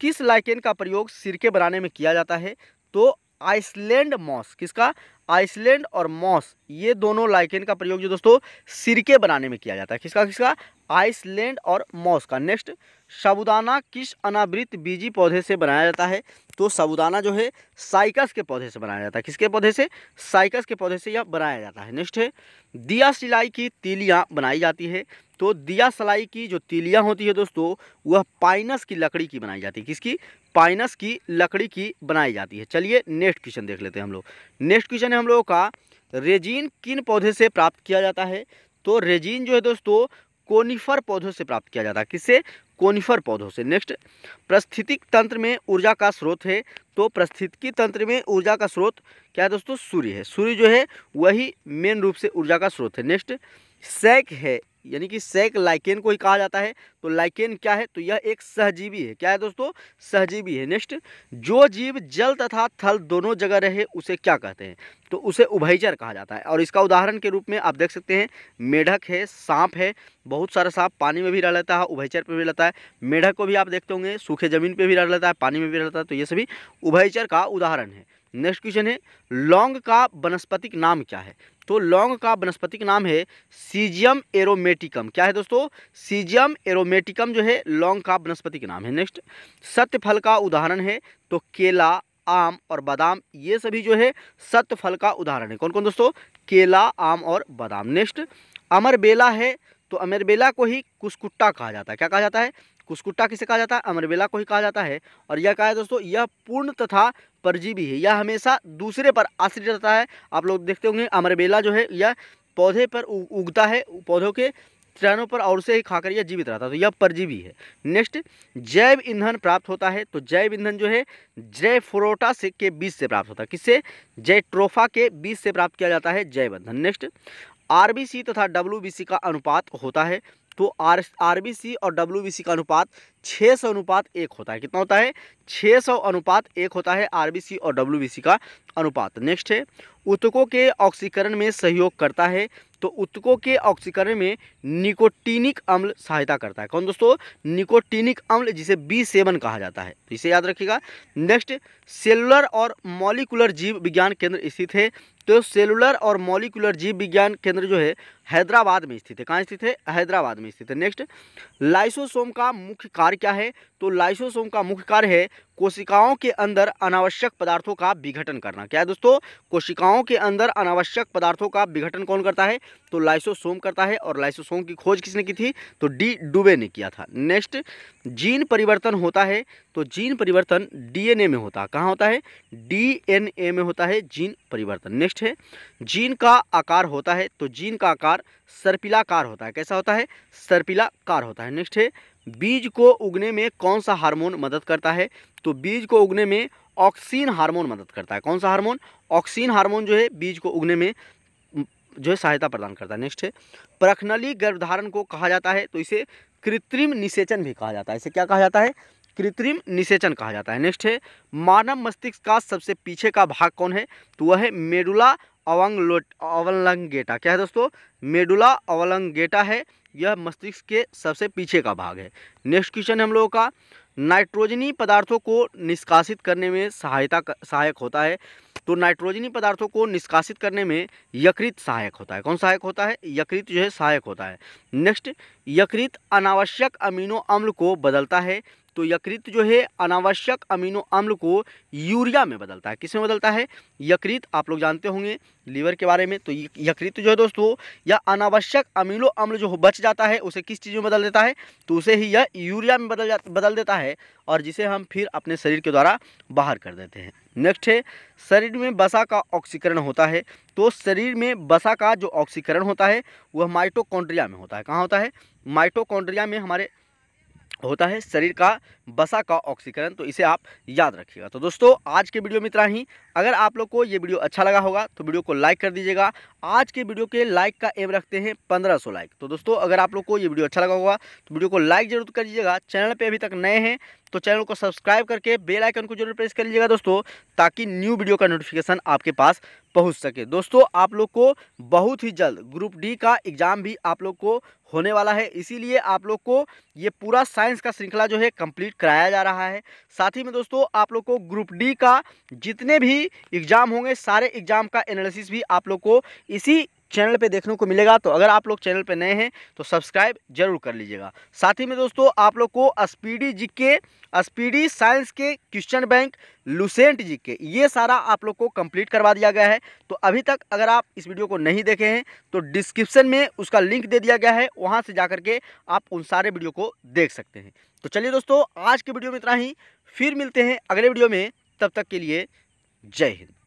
किस लाइकेन का प्रयोग सिरके बनाने में किया जाता है तो आइसलैंड मॉस किसका आइसलैंड और मॉस ये दोनों लाइकेन का प्रयोग जो दोस्तों सिरके बनाने में किया जाता है किसका किसका आइसलैंड और मॉस का नेक्स्ट साबुदाना किस अनावृत बीजी पौधे से बनाया जाता है तो साबुदाना जो है साइकस के पौधे से बनाया जाता है किसके पौधे से साइकस के पौधे से यह बनाया जाता है नेक्स्ट है दिया सिलाई की तीलियाँ बनाई जाती है तो दिया सिलाई की जो तीलियाँ होती है दोस्तों वह पाइनस की लकड़ी की बनाई जाती है किसकी पाइनस की लकड़ी की बनाई जाती है चलिए नेक्स्ट क्वेश्चन देख लेते हैं हम लोग नेक्स्ट क्वेश्चन है हम लोगों का रेजिन किन पौधे से प्राप्त किया जाता है तो रेजिन जो है दोस्तों कोनिफर पौधों से प्राप्त किया जाता है किससे कोनिफर पौधों से नेक्स्ट प्रस्थितिक तंत्र में ऊर्जा का स्रोत है तो प्रस्थितिकी तंत्र में ऊर्जा का स्रोत क्या है दोस्तों सूर्य है सूर्य जो है वही मेन रूप से ऊर्जा का स्रोत है नेक्स्ट सैक है यानी कि सैक लाइकेन को ही कहा जाता है तो लाइकेन क्या है तो यह एक सहजीवी है क्या है दोस्तों सहजीवी है नेक्स्ट जो जीव जल तथा थल दोनों जगह रहे उसे क्या कहते हैं तो उसे उभयचर कहा जाता है और इसका उदाहरण के रूप में आप देख सकते हैं मेढक है सांप है बहुत सारा सांप पानी में भी रह लेता है उभयचर पर भी रहता है मेढक को भी आप देखते होंगे सूखे ज़मीन पर भी रह लेता है पानी में भी रहता है तो ये सभी उभयचर का उदाहरण है नेक्स्ट क्वेश्चन है लौंग का वनस्पतिक नाम क्या है तो लौंग का वनस्पतिक नाम है सीजियम एरोमेटिकम क्या है दोस्तों सीजियम एरोमेटिकम जो है लौंग का वनस्पतिक नाम है नेक्स्ट सत्य फल का उदाहरण है तो केला आम और बादाम ये सभी जो है सत्य फल का उदाहरण है कौन कौन दोस्तों केला आम और बादाम नेक्स्ट अमरबेला है तो अमरबेला को ही कुसकुट्टा कहा जाता है क्या कहा जाता है कुस्कुट्टा किसे कहा जाता है अमरबेला को ही कहा जाता है और यह कहा है दोस्तों यह पूर्ण तथा परजीवी है यह हमेशा दूसरे पर आश्रित रहता है आप लोग देखते होंगे अमरबेला जो है यह पौधे पर उगता है पौधों के चरणों पर और से ही खाकर यह जीवित रहता है तो यह परजीवी है नेक्स्ट जैव ईंधन प्राप्त होता है तो जैव ईंधन जो है जैफोरोटा से के बीज से प्राप्त होता है किससे जय ट्रोफा के बीज से प्राप्त किया जाता है जैव ईंधन नेक्स्ट आरबीसी तथा डब्ल्यूबीसी का अनुपात होता है तो आर आर बी सी और डब्ल्यू बी सी का अनुपात छः सौ अनुपात एक होता है कितना होता है छः सौ अनुपात एक होता है आर बी सी और डब्ल्यू बी सी का अनुपात नेक्स्ट है उत्तकों के ऑक्सीकरण में सहयोग करता है तो उत्तकों के ऑक्सीकरण में निकोटीनिक अम्ल सहायता करता है कौन दोस्तों निकोटीनिक अम्ल जिसे बी सेवन कहा जाता है तो इसे याद रखिएगा नेक्स्ट सेलुलर और मॉलिकुलर जीव विज्ञान केंद्र स्थित है तो सेलुलर और मॉलिकुलर जीव विज्ञान केंद्र जो है हैदराबाद में स्थित है कहाँ स्थित है हैदराबाद में स्थित है नेक्स्ट लाइसोसोम का मुख्य कार्य क्या है तो लाइसोसोम का मुख्य कार्य है कोशिकाओं के अंदर अनावश्यक पदार्थों का विघटन करना क्या है दोस्तों कोशिकाओं के अंदर अनावश्यक पदार्थों का विघटन कौन करता है तो लाइसोसोम करता है और लाइसोसोम की खोज किसने की थी तो डी डुबे ने किया था नेक्स्ट जीन परिवर्तन होता है तो जीन परिवर्तन डी में होता है कहाँ होता है डी में होता है जीन परिवर्तन नेक्स्ट नेक्स्ट है जीन का आकार होता है तो जीन का आकार सर्पिलाकार होता है कैसा होता है सर्पिलाकार होता है नेक्स्ट है बीज को उगने में कौन सा हार्मोन मदद करता है तो बीज को उगने में ऑक्सीन हार्मोन मदद करता है कौन सा हार्मोन ऑक्सीन हार्मोन जो है बीज को उगने में जो है सहायता प्रदान करता है नेक्स्ट है प्रखनली गर्भधारण को कहा जाता है तो इसे कृत्रिम निषेचन भी कहा जाता है इसे क्या कहा जाता है कृत्रिम निषेचन कहा जाता है नेक्स्ट है मानव मस्तिष्क का सबसे पीछे का भाग कौन है तो वह है मेडुला अवंगलोट अवलंगेटा क्या है दोस्तों मेडुला अवलंगेटा है यह मस्तिष्क के सबसे पीछे का भाग है नेक्स्ट क्वेश्चन हम लोगों का नाइट्रोजनी पदार्थों को निष्कासित करने में सहायता सहायक होता है तो नाइट्रोजनी पदार्थों को निष्कासित करने में यकृत सहायक होता है कौन सहायक होता है यकृत जो है सहायक होता है नेक्स्ट यकृत अनावश्यक अमीनो अम्ल को बदलता है तो यकृत जो है अनावश्यक अमीनो अम्ल को यूरिया में बदलता है किस में बदलता है यकृत आप लोग जानते होंगे लीवर के बारे में तो यकृत जो है दोस्तों यह अनावश्यक अमीनो अम्ल जो बच जाता है उसे किस चीज़ में बदल देता है तो उसे ही यह यूरिया में बदल जा बदल देता है और जिसे हम फिर अपने शरीर के द्वारा बाहर कर देते हैं नेक्स्ट है शरीर में बसा का ऑक्सीकरण होता है तो शरीर में बसा का जो ऑक्सीकरण होता है वह माइटोकॉन्ड्रिया में होता है कहाँ होता है माइटोकॉन्ड्रिया में हमारे होता है शरीर का बसा का ऑक्सीकरण तो इसे आप याद रखिएगा तो दोस्तों आज के वीडियो में इतना ही अगर आप लोग को ये वीडियो अच्छा लगा होगा तो वीडियो को लाइक कर दीजिएगा आज के वीडियो के लाइक का एम रखते हैं पंद्रह सौ लाइक तो दोस्तों अगर आप लोग को ये वीडियो अच्छा लगा होगा तो वीडियो को लाइक जरूर कर दीजिएगा चैनल पर अभी तक नए हैं तो चैनल को सब्सक्राइब करके बेल आइकन को जरूर प्रेस कर लीजिएगा दोस्तों ताकि न्यू वीडियो का नोटिफिकेशन आपके पास पहुंच सके दोस्तों आप लोग को बहुत ही जल्द ग्रुप डी का एग्ज़ाम भी आप लोग को होने वाला है इसीलिए आप लोग को ये पूरा साइंस का श्रृंखला जो है कंप्लीट कराया जा रहा है साथ ही में दोस्तों आप लोग को ग्रुप डी का जितने भी भी एग्ज़ाम होंगे सारे एग्ज़ाम का एनालिसिस भी आप लोग को इसी चैनल पे देखने को मिलेगा तो अगर आप लोग चैनल पे नए हैं तो सब्सक्राइब जरूर कर लीजिएगा साथ ही में दोस्तों आप लोग को Speedy G K Speedy science के question bank Lucent G K ये सारा आप लोग को कंप्लीट करवा दिया गया है तो अभी तक अगर आप इस वीडियो को नहीं देखे हैं तो डिस्क्रिप्शन में उसका लिंक दे दिया गया है वहाँ से जा के आप उन सारे वीडियो को देख सकते हैं तो चलिए दोस्तों आज के वीडियो में इतना ही फिर मिलते हैं अगले वीडियो में तब तक के लिए जय हिंद